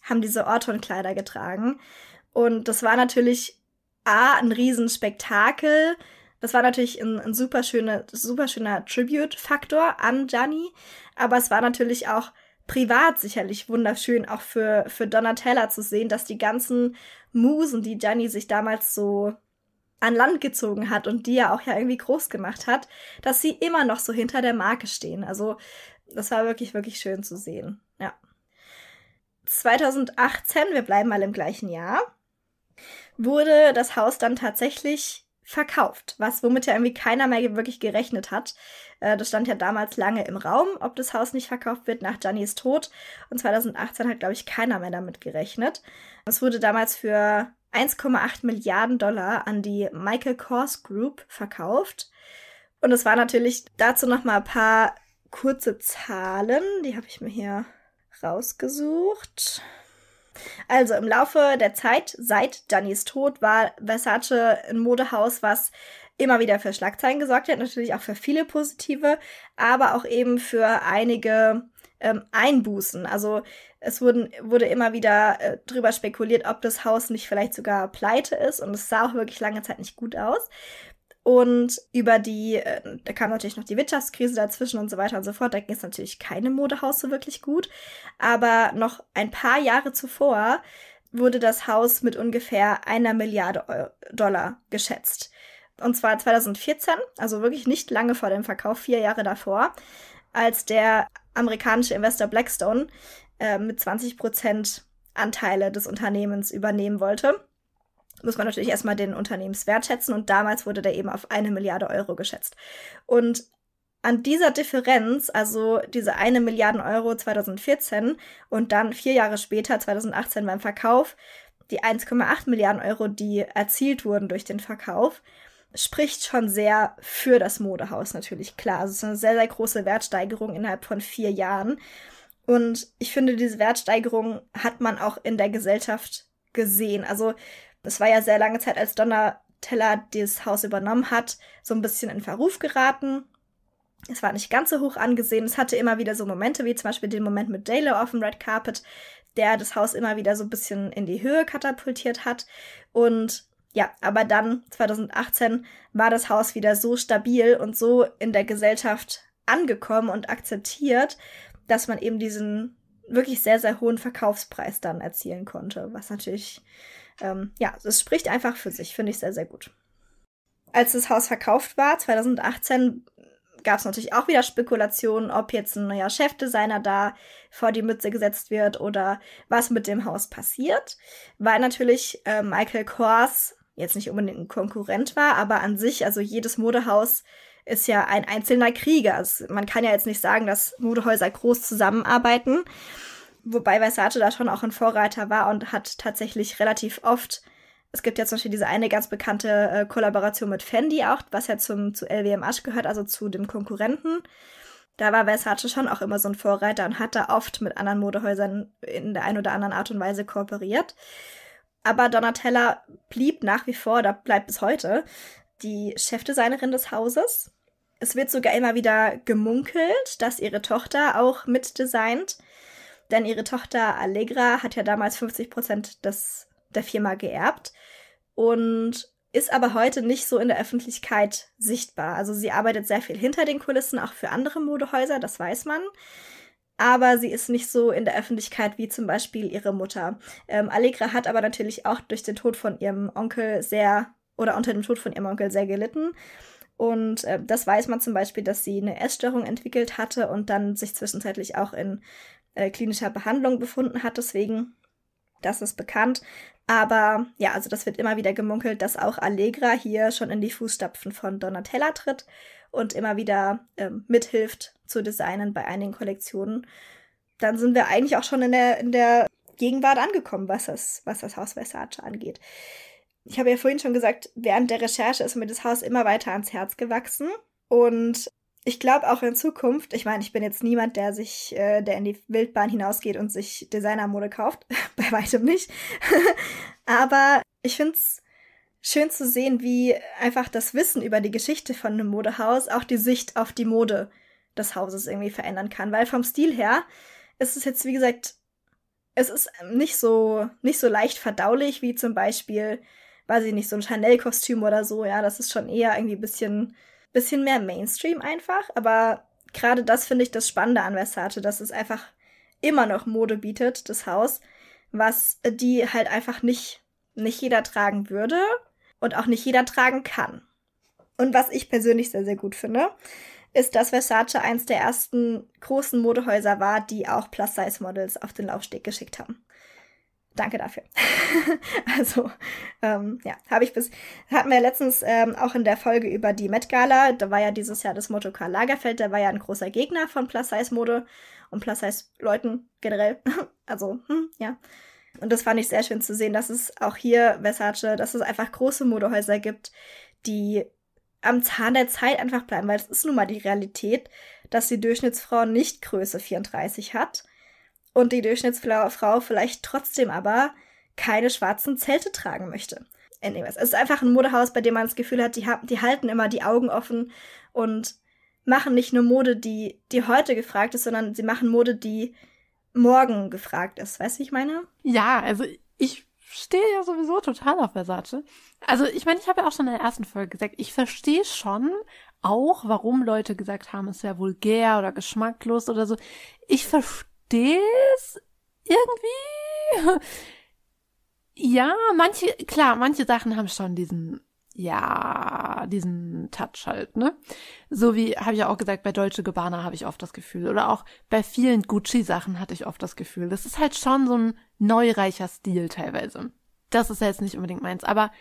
haben diese Orton-Kleider getragen und das war natürlich a ein Riesenspektakel. Das war natürlich ein, ein super schöner Tribute-Faktor an Gianni, aber es war natürlich auch privat sicherlich wunderschön, auch für, für Donatella zu sehen, dass die ganzen Musen, die Gianni sich damals so an Land gezogen hat und die ja auch ja irgendwie groß gemacht hat, dass sie immer noch so hinter der Marke stehen. Also das war wirklich, wirklich schön zu sehen. Ja. 2018, wir bleiben mal im gleichen Jahr, wurde das Haus dann tatsächlich verkauft, was womit ja irgendwie keiner mehr wirklich gerechnet hat. Äh, das stand ja damals lange im Raum, ob das Haus nicht verkauft wird nach Giannis Tod. Und 2018 hat, glaube ich, keiner mehr damit gerechnet. Es wurde damals für 1,8 Milliarden Dollar an die Michael Kors Group verkauft. Und es war natürlich dazu noch mal ein paar kurze Zahlen. Die habe ich mir hier rausgesucht. Also im Laufe der Zeit, seit Dannys Tod, war Versace ein Modehaus, was immer wieder für Schlagzeilen gesorgt hat, natürlich auch für viele positive, aber auch eben für einige ähm, Einbußen. Also es wurden, wurde immer wieder äh, drüber spekuliert, ob das Haus nicht vielleicht sogar pleite ist und es sah auch wirklich lange Zeit nicht gut aus. Und über die, äh, da kam natürlich noch die Wirtschaftskrise dazwischen und so weiter und so fort. Da ging es natürlich keinem Modehaus so wirklich gut. Aber noch ein paar Jahre zuvor wurde das Haus mit ungefähr einer Milliarde Euro Dollar geschätzt. Und zwar 2014, also wirklich nicht lange vor dem Verkauf, vier Jahre davor, als der amerikanische Investor Blackstone äh, mit 20 Prozent Anteile des Unternehmens übernehmen wollte muss man natürlich erstmal den Unternehmenswert schätzen und damals wurde der eben auf eine Milliarde Euro geschätzt. Und an dieser Differenz, also diese eine Milliarde Euro 2014 und dann vier Jahre später, 2018 beim Verkauf, die 1,8 Milliarden Euro, die erzielt wurden durch den Verkauf, spricht schon sehr für das Modehaus natürlich, klar. Also es ist eine sehr, sehr große Wertsteigerung innerhalb von vier Jahren. Und ich finde, diese Wertsteigerung hat man auch in der Gesellschaft gesehen. Also es war ja sehr lange Zeit, als Donatella das Haus übernommen hat, so ein bisschen in Verruf geraten. Es war nicht ganz so hoch angesehen. Es hatte immer wieder so Momente, wie zum Beispiel den Moment mit Dalo auf dem Red Carpet, der das Haus immer wieder so ein bisschen in die Höhe katapultiert hat. Und ja, aber dann 2018 war das Haus wieder so stabil und so in der Gesellschaft angekommen und akzeptiert, dass man eben diesen wirklich sehr, sehr hohen Verkaufspreis dann erzielen konnte, was natürlich ähm, ja, es spricht einfach für sich, finde ich sehr, sehr gut. Als das Haus verkauft war, 2018, gab es natürlich auch wieder Spekulationen, ob jetzt ein neuer Chefdesigner da vor die Mütze gesetzt wird oder was mit dem Haus passiert, weil natürlich äh, Michael Kors jetzt nicht unbedingt ein Konkurrent war, aber an sich, also jedes Modehaus ist ja ein einzelner Krieger. Also man kann ja jetzt nicht sagen, dass Modehäuser groß zusammenarbeiten. Wobei Versace da schon auch ein Vorreiter war und hat tatsächlich relativ oft, es gibt ja zum Beispiel diese eine ganz bekannte äh, Kollaboration mit Fendi auch, was ja zum, zu LVMH gehört, also zu dem Konkurrenten. Da war Versace schon auch immer so ein Vorreiter und hat da oft mit anderen Modehäusern in der einen oder anderen Art und Weise kooperiert. Aber Donatella blieb nach wie vor, da bleibt bis heute, die Chefdesignerin des Hauses. Es wird sogar immer wieder gemunkelt, dass ihre Tochter auch mitdesignt. Denn ihre Tochter Allegra hat ja damals 50 Prozent der Firma geerbt und ist aber heute nicht so in der Öffentlichkeit sichtbar. Also sie arbeitet sehr viel hinter den Kulissen, auch für andere Modehäuser, das weiß man. Aber sie ist nicht so in der Öffentlichkeit wie zum Beispiel ihre Mutter. Ähm, Allegra hat aber natürlich auch durch den Tod von ihrem Onkel sehr oder unter dem Tod von ihrem Onkel sehr gelitten. Und äh, das weiß man zum Beispiel, dass sie eine Essstörung entwickelt hatte und dann sich zwischenzeitlich auch in äh, klinischer Behandlung befunden hat. Deswegen, das ist bekannt. Aber ja, also das wird immer wieder gemunkelt, dass auch Allegra hier schon in die Fußstapfen von Donatella tritt und immer wieder ähm, mithilft zu designen bei einigen Kollektionen. Dann sind wir eigentlich auch schon in der, in der Gegenwart angekommen, was das, was das Haus Versace angeht. Ich habe ja vorhin schon gesagt, während der Recherche ist mir das Haus immer weiter ans Herz gewachsen. Und ich glaube auch in Zukunft, ich meine, ich bin jetzt niemand, der sich, äh, der in die Wildbahn hinausgeht und sich Designermode kauft. Bei weitem nicht. Aber ich finde es schön zu sehen, wie einfach das Wissen über die Geschichte von einem Modehaus auch die Sicht auf die Mode des Hauses irgendwie verändern kann. Weil vom Stil her ist es jetzt, wie gesagt, es ist nicht so, nicht so leicht verdaulich wie zum Beispiel, weiß ich nicht, so ein Chanel-Kostüm oder so. Ja, das ist schon eher irgendwie ein bisschen bisschen mehr Mainstream einfach, aber gerade das finde ich das Spannende an Versace, dass es einfach immer noch Mode bietet, das Haus, was die halt einfach nicht, nicht jeder tragen würde und auch nicht jeder tragen kann. Und was ich persönlich sehr, sehr gut finde, ist, dass Versace eins der ersten großen Modehäuser war, die auch Plus-Size-Models auf den Laufsteg geschickt haben danke dafür. also, ähm, ja, habe ich bis, hatten wir letztens ähm, auch in der Folge über die Met Gala, da war ja dieses Jahr das Motto Karl Lagerfeld, der war ja ein großer Gegner von Plus-Size-Mode und Plus-Size-Leuten generell. also, hm, ja. Und das fand ich sehr schön zu sehen, dass es auch hier Versace, dass es einfach große Modehäuser gibt, die am Zahn der Zeit einfach bleiben, weil es ist nun mal die Realität, dass die Durchschnittsfrau nicht Größe 34 hat und die Durchschnittsfrau vielleicht trotzdem aber keine schwarzen Zelte tragen möchte. Anyways, es ist einfach ein Modehaus, bei dem man das Gefühl hat, die, haben, die halten immer die Augen offen und machen nicht nur Mode, die, die heute gefragt ist, sondern sie machen Mode, die morgen gefragt ist. Weißt du, wie ich meine? Ja, also ich stehe ja sowieso total auf
Versace. Also ich meine, ich habe ja auch schon in der ersten Folge gesagt, ich verstehe schon auch, warum Leute gesagt haben, es wäre vulgär oder geschmacklos oder so. Ich verstehe das irgendwie. Ja, manche, klar, manche Sachen haben schon diesen, ja, diesen Touch halt, ne? So wie, habe ich ja auch gesagt, bei Deutsche Gabbana habe ich oft das Gefühl. Oder auch bei vielen Gucci-Sachen hatte ich oft das Gefühl. Das ist halt schon so ein neureicher Stil teilweise. Das ist ja jetzt nicht unbedingt meins, aber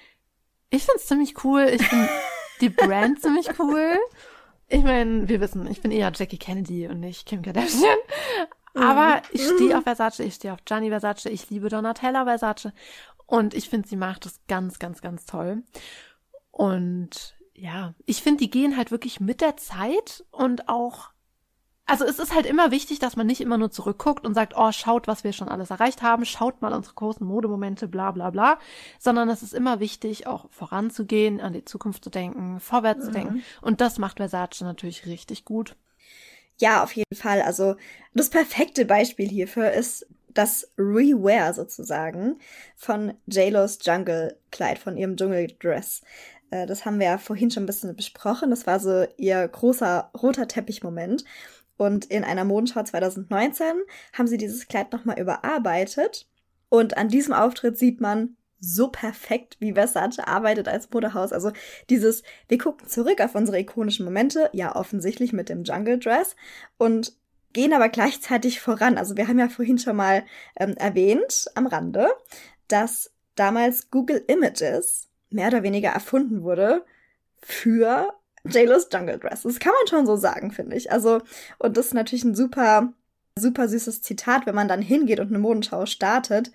ich find's ziemlich cool. Ich finde die Brand ziemlich cool. Ich meine, wir wissen, ich bin eher Jackie Kennedy und nicht Kim Kardashian.
Aber mhm. ich stehe auf
Versace, ich stehe auf Gianni Versace, ich liebe Donatella Versace und ich finde, sie macht das ganz, ganz, ganz toll. Und ja, ich finde, die gehen halt wirklich mit der Zeit und auch also es ist halt immer wichtig, dass man nicht immer nur zurückguckt und sagt, oh, schaut, was wir schon alles erreicht haben, schaut mal unsere großen Modemomente, bla bla bla, sondern es ist immer wichtig, auch voranzugehen, an die Zukunft zu denken, vorwärts mhm. zu denken. Und das macht Versace
natürlich richtig gut. Ja, auf jeden Fall. Also das perfekte Beispiel hierfür ist das Rewear sozusagen von JLo's Jungle-Kleid, von ihrem Jungle Dress. Äh, das haben wir ja vorhin schon ein bisschen besprochen. Das war so ihr großer roter Teppich-Moment. Und in einer Modenschau 2019 haben sie dieses Kleid nochmal überarbeitet. Und an diesem Auftritt sieht man, so perfekt, wie Versace arbeitet als Modehaus. Also dieses, wir gucken zurück auf unsere ikonischen Momente, ja offensichtlich mit dem Jungle Dress und gehen aber gleichzeitig voran. Also wir haben ja vorhin schon mal ähm, erwähnt am Rande, dass damals Google Images mehr oder weniger erfunden wurde für JLo's Jungle Dress. Das kann man schon so sagen, finde ich. Also und das ist natürlich ein super super süßes Zitat, wenn man dann hingeht und eine Modenschau startet,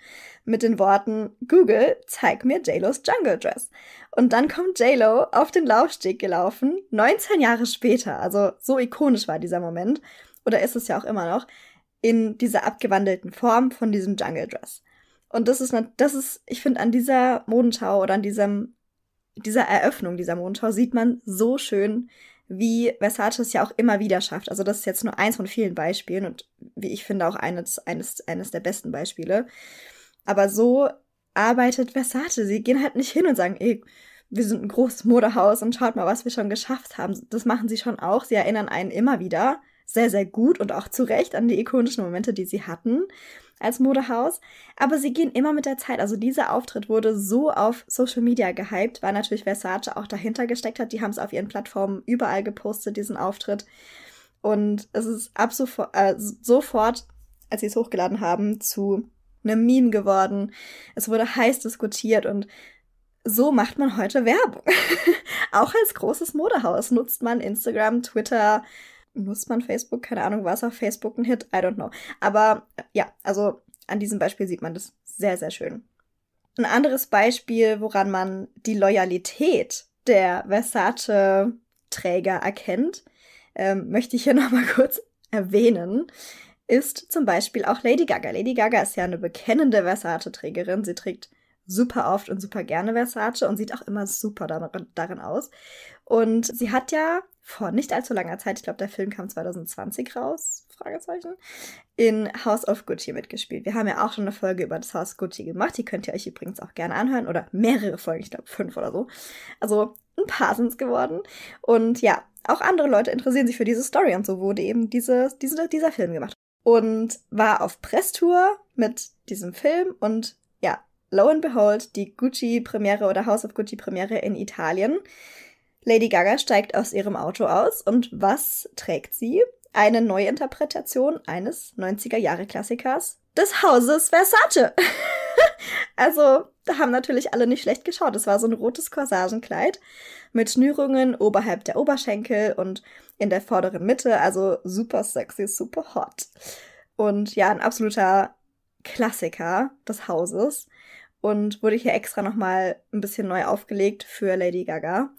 mit den Worten: Google, zeig mir JLo's Jungle Dress. Und dann kommt JLo auf den Laufsteg gelaufen, 19 Jahre später, also so ikonisch war dieser Moment, oder ist es ja auch immer noch, in dieser abgewandelten Form von diesem Jungle Dress. Und das ist, das ist ich finde, an dieser Modenschau oder an diesem, dieser Eröffnung dieser Modenschau sieht man so schön, wie Versace es ja auch immer wieder schafft. Also das ist jetzt nur eins von vielen Beispielen und wie ich finde auch eines, eines, eines der besten Beispiele. Aber so arbeitet Versace. Sie gehen halt nicht hin und sagen, ey, wir sind ein großes Modehaus und schaut mal, was wir schon geschafft haben. Das machen sie schon auch. Sie erinnern einen immer wieder sehr, sehr gut und auch zu Recht an die ikonischen Momente, die sie hatten als Modehaus. Aber sie gehen immer mit der Zeit. Also dieser Auftritt wurde so auf Social Media gehypt, weil natürlich Versace auch dahinter gesteckt hat. Die haben es auf ihren Plattformen überall gepostet, diesen Auftritt. Und es ist ab sofort, äh, sofort als sie es hochgeladen haben, zu einem Meme geworden. Es wurde heiß diskutiert und so macht man heute Werbung. auch als großes Modehaus nutzt man Instagram, Twitter, muss man Facebook? Keine Ahnung, war es auf Facebook ein Hit? I don't know. Aber äh, ja, also an diesem Beispiel sieht man das sehr, sehr schön. Ein anderes Beispiel, woran man die Loyalität der Versace-Träger erkennt, ähm, möchte ich hier nochmal kurz erwähnen, ist zum Beispiel auch Lady Gaga. Lady Gaga ist ja eine bekennende Versace-Trägerin. Sie trägt super oft und super gerne Versace und sieht auch immer super darin, darin aus. Und sie hat ja vor nicht allzu langer Zeit, ich glaube, der Film kam 2020 raus, Fragezeichen, in House of Gucci mitgespielt. Wir haben ja auch schon eine Folge über das House of Gucci gemacht, die könnt ihr euch übrigens auch gerne anhören oder mehrere Folgen, ich glaube fünf oder so. Also ein paar sind es geworden. Und ja, auch andere Leute interessieren sich für diese Story und so wurde eben diese, diese, dieser Film gemacht. Und war auf Presstour mit diesem Film und ja, lo and behold, die Gucci-Premiere oder House of Gucci-Premiere in Italien Lady Gaga steigt aus ihrem Auto aus und was trägt sie? Eine Neuinterpretation eines 90er-Jahre-Klassikers des Hauses Versace. also, da haben natürlich alle nicht schlecht geschaut. Es war so ein rotes Corsagenkleid mit Schnürungen oberhalb der Oberschenkel und in der vorderen Mitte. Also super sexy, super hot. Und ja, ein absoluter Klassiker des Hauses und wurde hier extra nochmal ein bisschen neu aufgelegt für Lady Gaga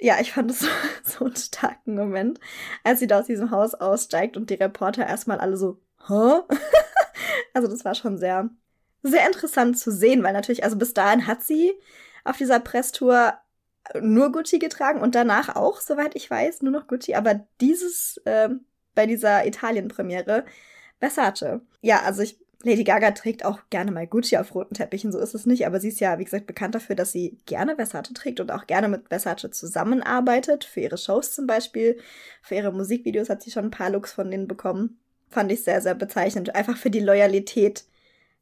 ja, ich fand es so, so einen starken Moment, als sie da aus diesem Haus aussteigt und die Reporter erstmal alle so, hä? also das war schon sehr, sehr interessant zu sehen, weil natürlich, also bis dahin hat sie auf dieser Presstour nur Gucci getragen und danach auch, soweit ich weiß, nur noch Gucci, aber dieses äh, bei dieser Italien-Premiere Versace. Ja, also ich Lady Gaga trägt auch gerne mal Gucci auf roten Teppichen, so ist es nicht, aber sie ist ja, wie gesagt, bekannt dafür, dass sie gerne Versace trägt und auch gerne mit Versace zusammenarbeitet, für ihre Shows zum Beispiel. Für ihre Musikvideos hat sie schon ein paar Looks von denen bekommen. Fand ich sehr, sehr bezeichnend. Einfach für die Loyalität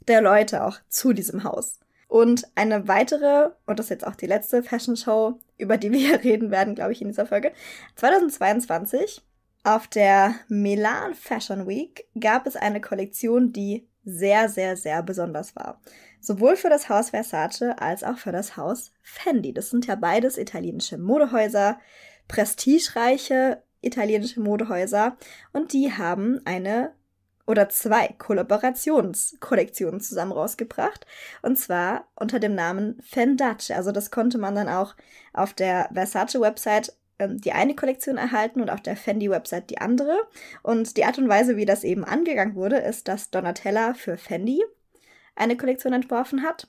der Leute auch zu diesem Haus. Und eine weitere, und das ist jetzt auch die letzte Fashion Show, über die wir reden werden, glaube ich, in dieser Folge, 2022 auf der Milan Fashion Week gab es eine Kollektion, die sehr, sehr, sehr besonders war. Sowohl für das Haus Versace als auch für das Haus Fendi. Das sind ja beides italienische Modehäuser, prestigereiche italienische Modehäuser und die haben eine oder zwei Kollaborationskollektionen zusammen rausgebracht. Und zwar unter dem Namen Fendace. Also das konnte man dann auch auf der Versace-Website ähm, die eine Kollektion erhalten und auf der Fendi-Website die andere. Und die Art und Weise, wie das eben angegangen wurde, ist, dass Donatella für Fendi eine Kollektion entworfen hat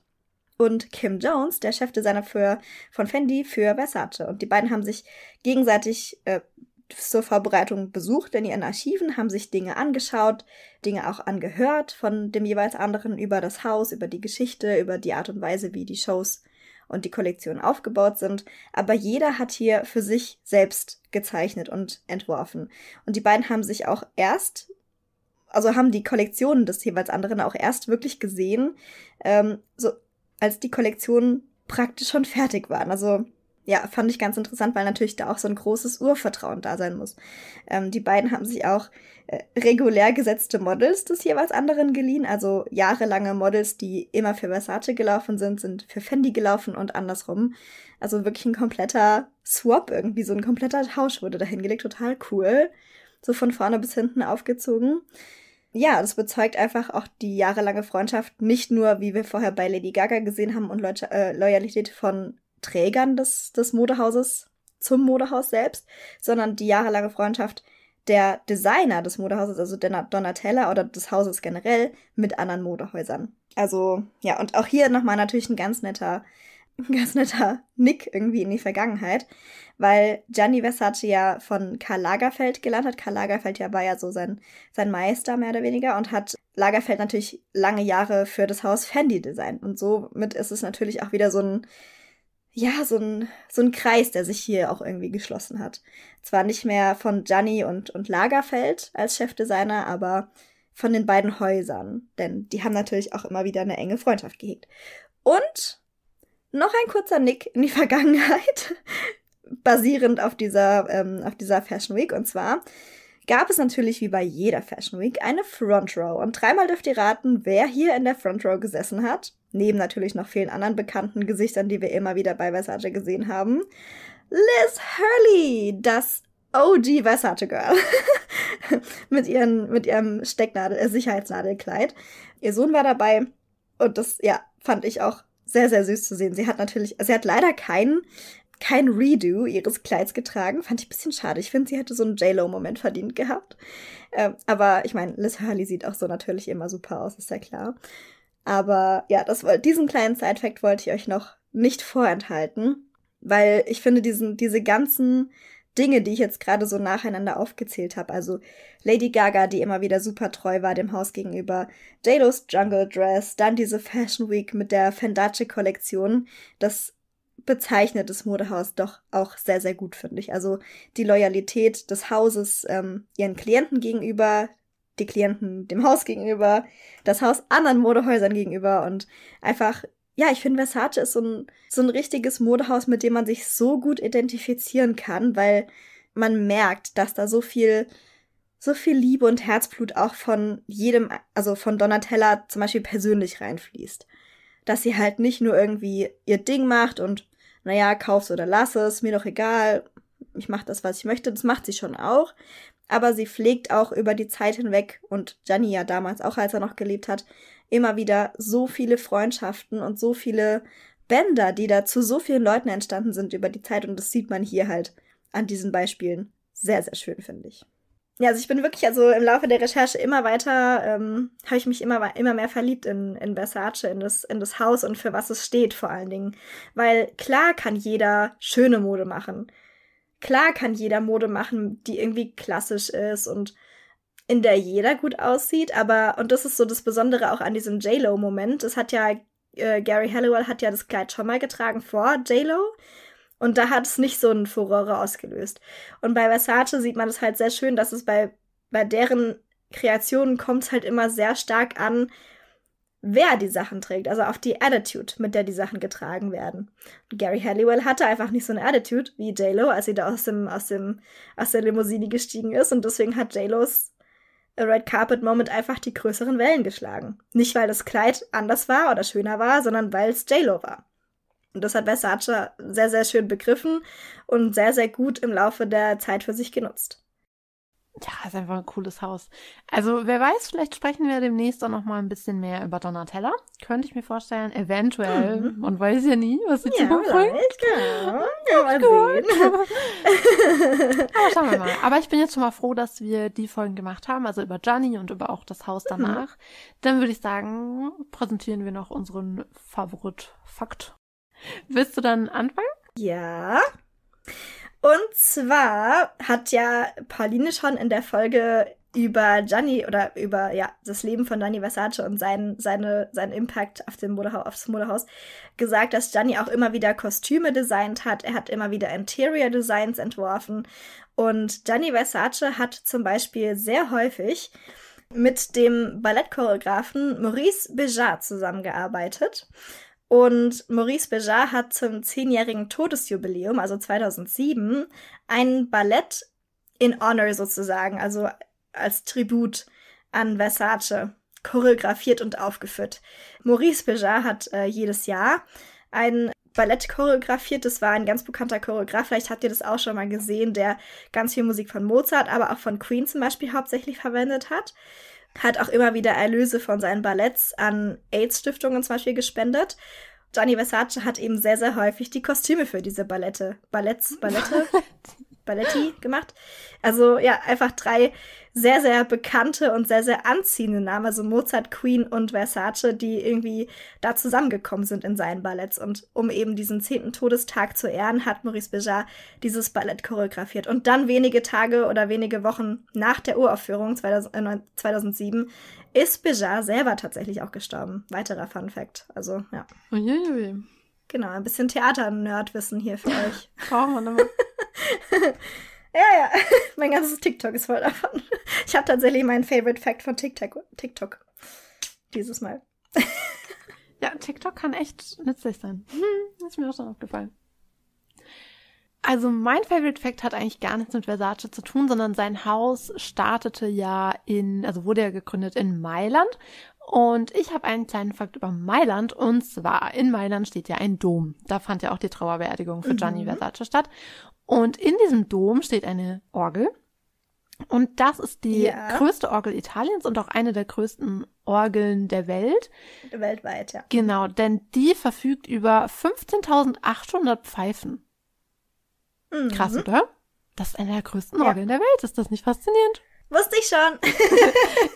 und Kim Jones, der Chefdesigner für, von Fendi, für Versace. Und die beiden haben sich gegenseitig äh, zur Vorbereitung besucht in ihren Archiven, haben sich Dinge angeschaut, Dinge auch angehört von dem jeweils anderen über das Haus, über die Geschichte, über die Art und Weise, wie die Shows äh, und die Kollektion aufgebaut sind, aber jeder hat hier für sich selbst gezeichnet und entworfen. Und die beiden haben sich auch erst, also haben die Kollektionen des jeweils anderen auch erst wirklich gesehen, ähm, so als die Kollektionen praktisch schon fertig waren. Also ja, fand ich ganz interessant, weil natürlich da auch so ein großes Urvertrauen da sein muss. Ähm, die beiden haben sich auch äh, regulär gesetzte Models des jeweils anderen geliehen, also jahrelange Models, die immer für Versace gelaufen sind, sind für Fendi gelaufen und andersrum. Also wirklich ein kompletter Swap irgendwie, so ein kompletter Tausch wurde dahingelegt, total cool. So von vorne bis hinten aufgezogen ja, das bezeugt einfach auch die jahrelange Freundschaft, nicht nur, wie wir vorher bei Lady Gaga gesehen haben und Leute, äh, Loyalität von Trägern des, des Modehauses zum Modehaus selbst, sondern die jahrelange Freundschaft der Designer des Modehauses, also der Donatella oder des Hauses generell, mit anderen Modehäusern. Also, ja, und auch hier nochmal natürlich ein ganz netter, ein ganz netter Nick irgendwie in die Vergangenheit, weil Gianni Versace ja von Karl Lagerfeld gelernt hat. Karl Lagerfeld ja war ja so sein, sein Meister mehr oder weniger und hat Lagerfeld natürlich lange Jahre für das Haus Fendi designt. Und somit ist es natürlich auch wieder so ein, ja, so ein, so ein Kreis, der sich hier auch irgendwie geschlossen hat. Zwar nicht mehr von Gianni und, und Lagerfeld als Chefdesigner, aber von den beiden Häusern. Denn die haben natürlich auch immer wieder eine enge Freundschaft gehegt. Und noch ein kurzer Nick in die Vergangenheit, basierend auf dieser, ähm, auf dieser Fashion Week. Und zwar gab es natürlich wie bei jeder Fashion Week eine Front Row. Und dreimal dürft ihr raten, wer hier in der Front Row gesessen hat. Neben natürlich noch vielen anderen bekannten Gesichtern, die wir immer wieder bei Versace gesehen haben. Liz Hurley, das OG Versace Girl. mit, ihren, mit ihrem Stecknadel, äh, Sicherheitsnadelkleid. Ihr Sohn war dabei. Und das, ja, fand ich auch sehr, sehr süß zu sehen. Sie hat natürlich, sie hat leider keinen kein Redo ihres Kleids getragen. Fand ich ein bisschen schade. Ich finde, sie hätte so einen J-Lo-Moment verdient gehabt. Ähm, aber ich meine, Liz Hurley sieht auch so natürlich immer super aus, ist ja klar. Aber ja, das, diesen kleinen Side-Fact wollte ich euch noch nicht vorenthalten, weil ich finde, diesen, diese ganzen Dinge, die ich jetzt gerade so nacheinander aufgezählt habe, also Lady Gaga, die immer wieder super treu war dem Haus gegenüber, J-Lo's Jungle Dress, dann diese Fashion Week mit der Fendace-Kollektion, das bezeichnet das Modehaus doch auch sehr, sehr gut, finde ich. Also die Loyalität des Hauses ähm, ihren Klienten gegenüber, die Klienten dem Haus gegenüber, das Haus anderen Modehäusern gegenüber und einfach, ja, ich finde, Versace ist so ein, so ein richtiges Modehaus, mit dem man sich so gut identifizieren kann, weil man merkt, dass da so viel, so viel Liebe und Herzblut auch von jedem, also von Donatella zum Beispiel persönlich reinfließt. Dass sie halt nicht nur irgendwie ihr Ding macht und naja, kauf's oder lass es, mir doch egal, ich mach das, was ich möchte. Das macht sie schon auch. Aber sie pflegt auch über die Zeit hinweg und Gianni ja damals, auch als er noch gelebt hat, immer wieder so viele Freundschaften und so viele Bänder, die da zu so vielen Leuten entstanden sind über die Zeit. Und das sieht man hier halt an diesen Beispielen sehr, sehr schön, finde ich ja, also ich bin wirklich, also im Laufe der Recherche immer weiter, ähm, habe ich mich immer, immer mehr verliebt in, in Versace, in das, in das Haus und für was es steht vor allen Dingen. Weil klar kann jeder schöne Mode machen. Klar kann jeder Mode machen, die irgendwie klassisch ist und in der jeder gut aussieht, aber, und das ist so das Besondere auch an diesem J-Lo-Moment, es hat ja, äh, Gary Halliwell hat ja das Kleid schon mal getragen vor J-Lo und da hat es nicht so einen Furore ausgelöst. Und bei Versace sieht man es halt sehr schön, dass es bei, bei deren Kreationen kommt es halt immer sehr stark an, wer die Sachen trägt, also auf die Attitude, mit der die Sachen getragen werden. Und Gary Halliwell hatte einfach nicht so eine Attitude wie J-Lo, als sie da aus, dem, aus, dem, aus der Limousine gestiegen ist und deswegen hat J-Los Red Carpet Moment einfach die größeren Wellen geschlagen. Nicht, weil das Kleid anders war oder schöner war, sondern weil es J-Lo war. Und das hat Versace sehr, sehr schön begriffen und sehr, sehr gut im Laufe der Zeit für sich genutzt.
Ja, ist einfach ein cooles Haus. Also, wer weiß, vielleicht sprechen wir demnächst auch noch mal ein bisschen mehr über Donatella. Könnte ich mir vorstellen, eventuell. Mhm. Man weiß ja nie, was sie ja, Zukunft bringt. Ja, genau. ja mal sehen. Aber schauen wir mal. Aber ich bin jetzt schon mal froh, dass wir die Folgen gemacht haben, also über Gianni und über auch das Haus danach. Mhm. Dann würde ich sagen, präsentieren wir noch unseren Favorit-Fakt Willst du
dann anfangen? Ja. Und zwar hat ja Pauline schon in der Folge über Gianni oder über ja, das Leben von Gianni Versace und sein, seine, seinen Impact auf den Modehaus, aufs Modehaus gesagt, dass Gianni auch immer wieder Kostüme designt hat. Er hat immer wieder Interior Designs entworfen. Und Gianni Versace hat zum Beispiel sehr häufig mit dem Ballettchoreografen Maurice Béjart zusammengearbeitet. Und Maurice Béjart hat zum zehnjährigen Todesjubiläum, also 2007, ein Ballett in Honor sozusagen, also als Tribut an Versace, choreografiert und aufgeführt. Maurice Béjart hat äh, jedes Jahr ein Ballett choreografiert. Das war ein ganz bekannter Choreograf, vielleicht habt ihr das auch schon mal gesehen, der ganz viel Musik von Mozart, aber auch von Queen zum Beispiel hauptsächlich verwendet hat hat auch immer wieder Erlöse von seinen Balletts an AIDS-Stiftungen zum Beispiel gespendet. Gianni Versace hat eben sehr, sehr häufig die Kostüme für diese Ballette, Balletts, Ballette, Balletti gemacht. Also ja, einfach drei sehr, sehr bekannte und sehr, sehr anziehende Namen, also Mozart, Queen und Versace, die irgendwie da zusammengekommen sind in seinen Balletts. Und um eben diesen zehnten Todestag zu ehren, hat Maurice Béjart dieses Ballett choreografiert. Und dann wenige Tage oder wenige Wochen nach der Uraufführung 2007 äh, ist Béjart selber tatsächlich auch gestorben. Weiterer Fun Fact. Also, ja. Uiuiui. Genau, ein bisschen Theater-Nerd-Wissen hier für euch. Brauchen wir nochmal. ja, ja. Mein ganzes TikTok ist voll davon. Ich habe tatsächlich meinen Favorite Fact von TikTok, TikTok. Dieses Mal. ja, TikTok kann echt nützlich sein. Hm, ist mir auch schon
aufgefallen. Also mein Favorite Fact hat eigentlich gar nichts mit Versace zu tun, sondern sein Haus startete ja in, also wurde ja gegründet in Mailand und ich habe einen kleinen Fakt über Mailand. Und zwar, in Mailand steht ja ein Dom. Da fand ja auch die Trauerbeerdigung für Gianni mhm. Versace statt. Und in diesem Dom steht eine Orgel. Und das ist die ja. größte Orgel Italiens und auch eine der größten Orgeln der Welt.
Weltweit, ja.
Genau, denn die verfügt über 15.800 Pfeifen. Mhm. Krass, oder? Das ist eine der größten ja. Orgeln der Welt. Ist das nicht faszinierend? Wusste ich schon.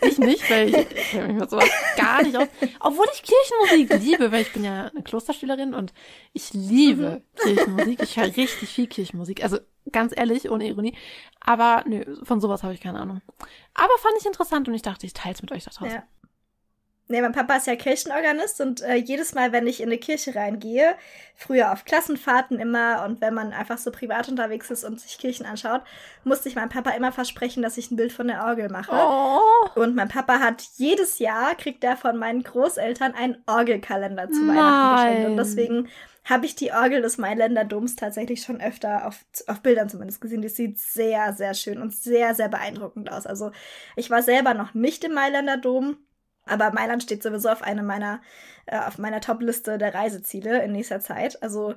ich nicht, weil ich, ich kenne mich mit sowas gar nicht aus. Obwohl ich Kirchenmusik liebe, weil ich bin ja eine Klosterschülerin und ich liebe mhm. Kirchenmusik. Ich höre richtig viel Kirchenmusik. Also ganz ehrlich, ohne Ironie. Aber nö, von sowas habe ich keine Ahnung. Aber fand ich interessant und ich dachte, ich teile es mit euch da
draußen. Ja. Nee, mein Papa ist ja Kirchenorganist und äh, jedes Mal, wenn ich in eine Kirche reingehe, früher auf Klassenfahrten immer und wenn man einfach so privat unterwegs ist und sich Kirchen anschaut, musste ich meinem Papa immer versprechen, dass ich ein Bild von der Orgel mache. Oh. Und mein Papa hat jedes Jahr, kriegt er von meinen Großeltern einen Orgelkalender zu Nein. Weihnachten geschenkt. Und deswegen habe ich die Orgel des Mailänder Doms tatsächlich schon öfter auf, auf Bildern zumindest gesehen. Die sieht sehr, sehr schön und sehr, sehr beeindruckend aus. Also ich war selber noch nicht im Mailänder Dom aber Mailand steht sowieso auf einer meiner, äh, meiner Top-Liste der Reiseziele in nächster Zeit. Also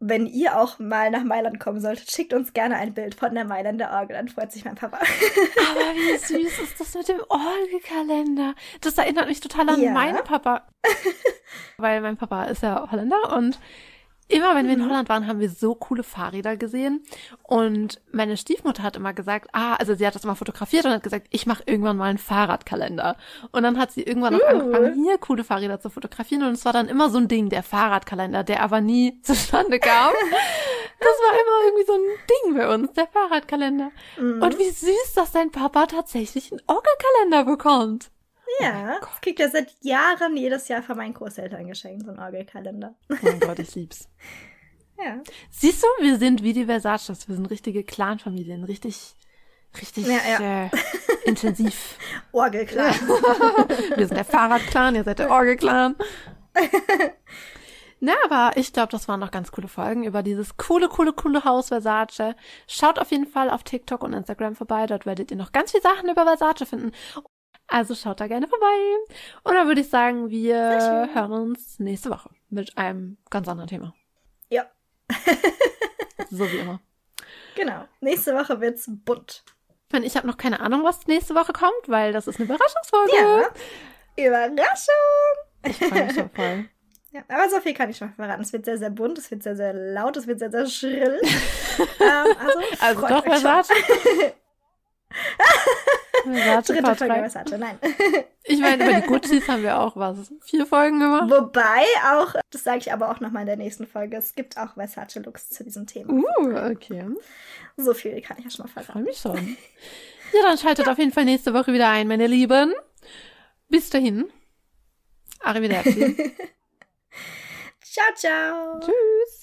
wenn ihr auch mal nach Mailand kommen solltet, schickt uns gerne ein Bild von der Mailänder Orgel, dann freut sich mein Papa. Aber wie süß ist das mit dem Orgelkalender? Das erinnert mich
total an ja. meinen Papa. Weil mein Papa ist ja Holländer und immer wenn wir in mhm. Holland waren, haben wir so coole Fahrräder gesehen. Und meine Stiefmutter hat immer gesagt, ah, also sie hat das immer fotografiert und hat gesagt, ich mache irgendwann mal einen Fahrradkalender. Und dann hat sie irgendwann auch angefangen, hier coole Fahrräder zu fotografieren. Und es war dann immer so ein Ding, der Fahrradkalender, der aber nie zustande kam. Das war immer irgendwie so ein Ding bei uns, der Fahrradkalender. Mhm. Und
wie süß, dass dein Papa tatsächlich einen Orgelkalender bekommt. Oh ja, oh das kriegt er seit Jahren jedes Jahr von meinen Großeltern geschenkt, so ein Orgelkalender. Oh mein Gott, ich lieb's. ja.
Siehst du, wir sind wie die Versaces, wir sind richtige Clanfamilien, richtig, richtig ja, ja. Äh, intensiv.
Orgelclan. wir
sind der Fahrradclan, ihr seid der Orgelclan. Na, aber ich glaube, das waren noch ganz coole Folgen über dieses coole, coole, coole Haus Versace. Schaut auf jeden Fall auf TikTok und Instagram vorbei. Dort werdet ihr noch ganz viele Sachen über Versace finden. Also schaut da gerne vorbei. Und dann würde ich sagen, wir hören uns nächste Woche mit einem ganz anderen Thema.
Ja. so wie immer. Genau. Nächste Woche wird's bunt. Ich habe noch keine Ahnung, was nächste Woche kommt, weil das ist eine Überraschungsfolge. Ja. Überraschung! Ich freue mich schon voll. Ja, aber so viel kann ich schon verraten. Es wird sehr, sehr bunt, es wird sehr, sehr laut, es wird sehr, sehr schrill. ähm, also, also doch, euch schon. Versace Dritte Folge Versace, nein. ich meine, über die Guccis haben wir auch was. Vier Folgen gemacht. Wobei auch, das sage ich aber auch nochmal in der nächsten Folge, es gibt auch Versace-Looks zu diesem Thema. Uh, okay. So viel kann ich ja schon mal verraten. Freue mich schon.
Ja, dann schaltet ja. auf jeden Fall nächste Woche wieder ein, meine Lieben. Bis dahin.
Arrivederci. ciao, ciao. Tschüss.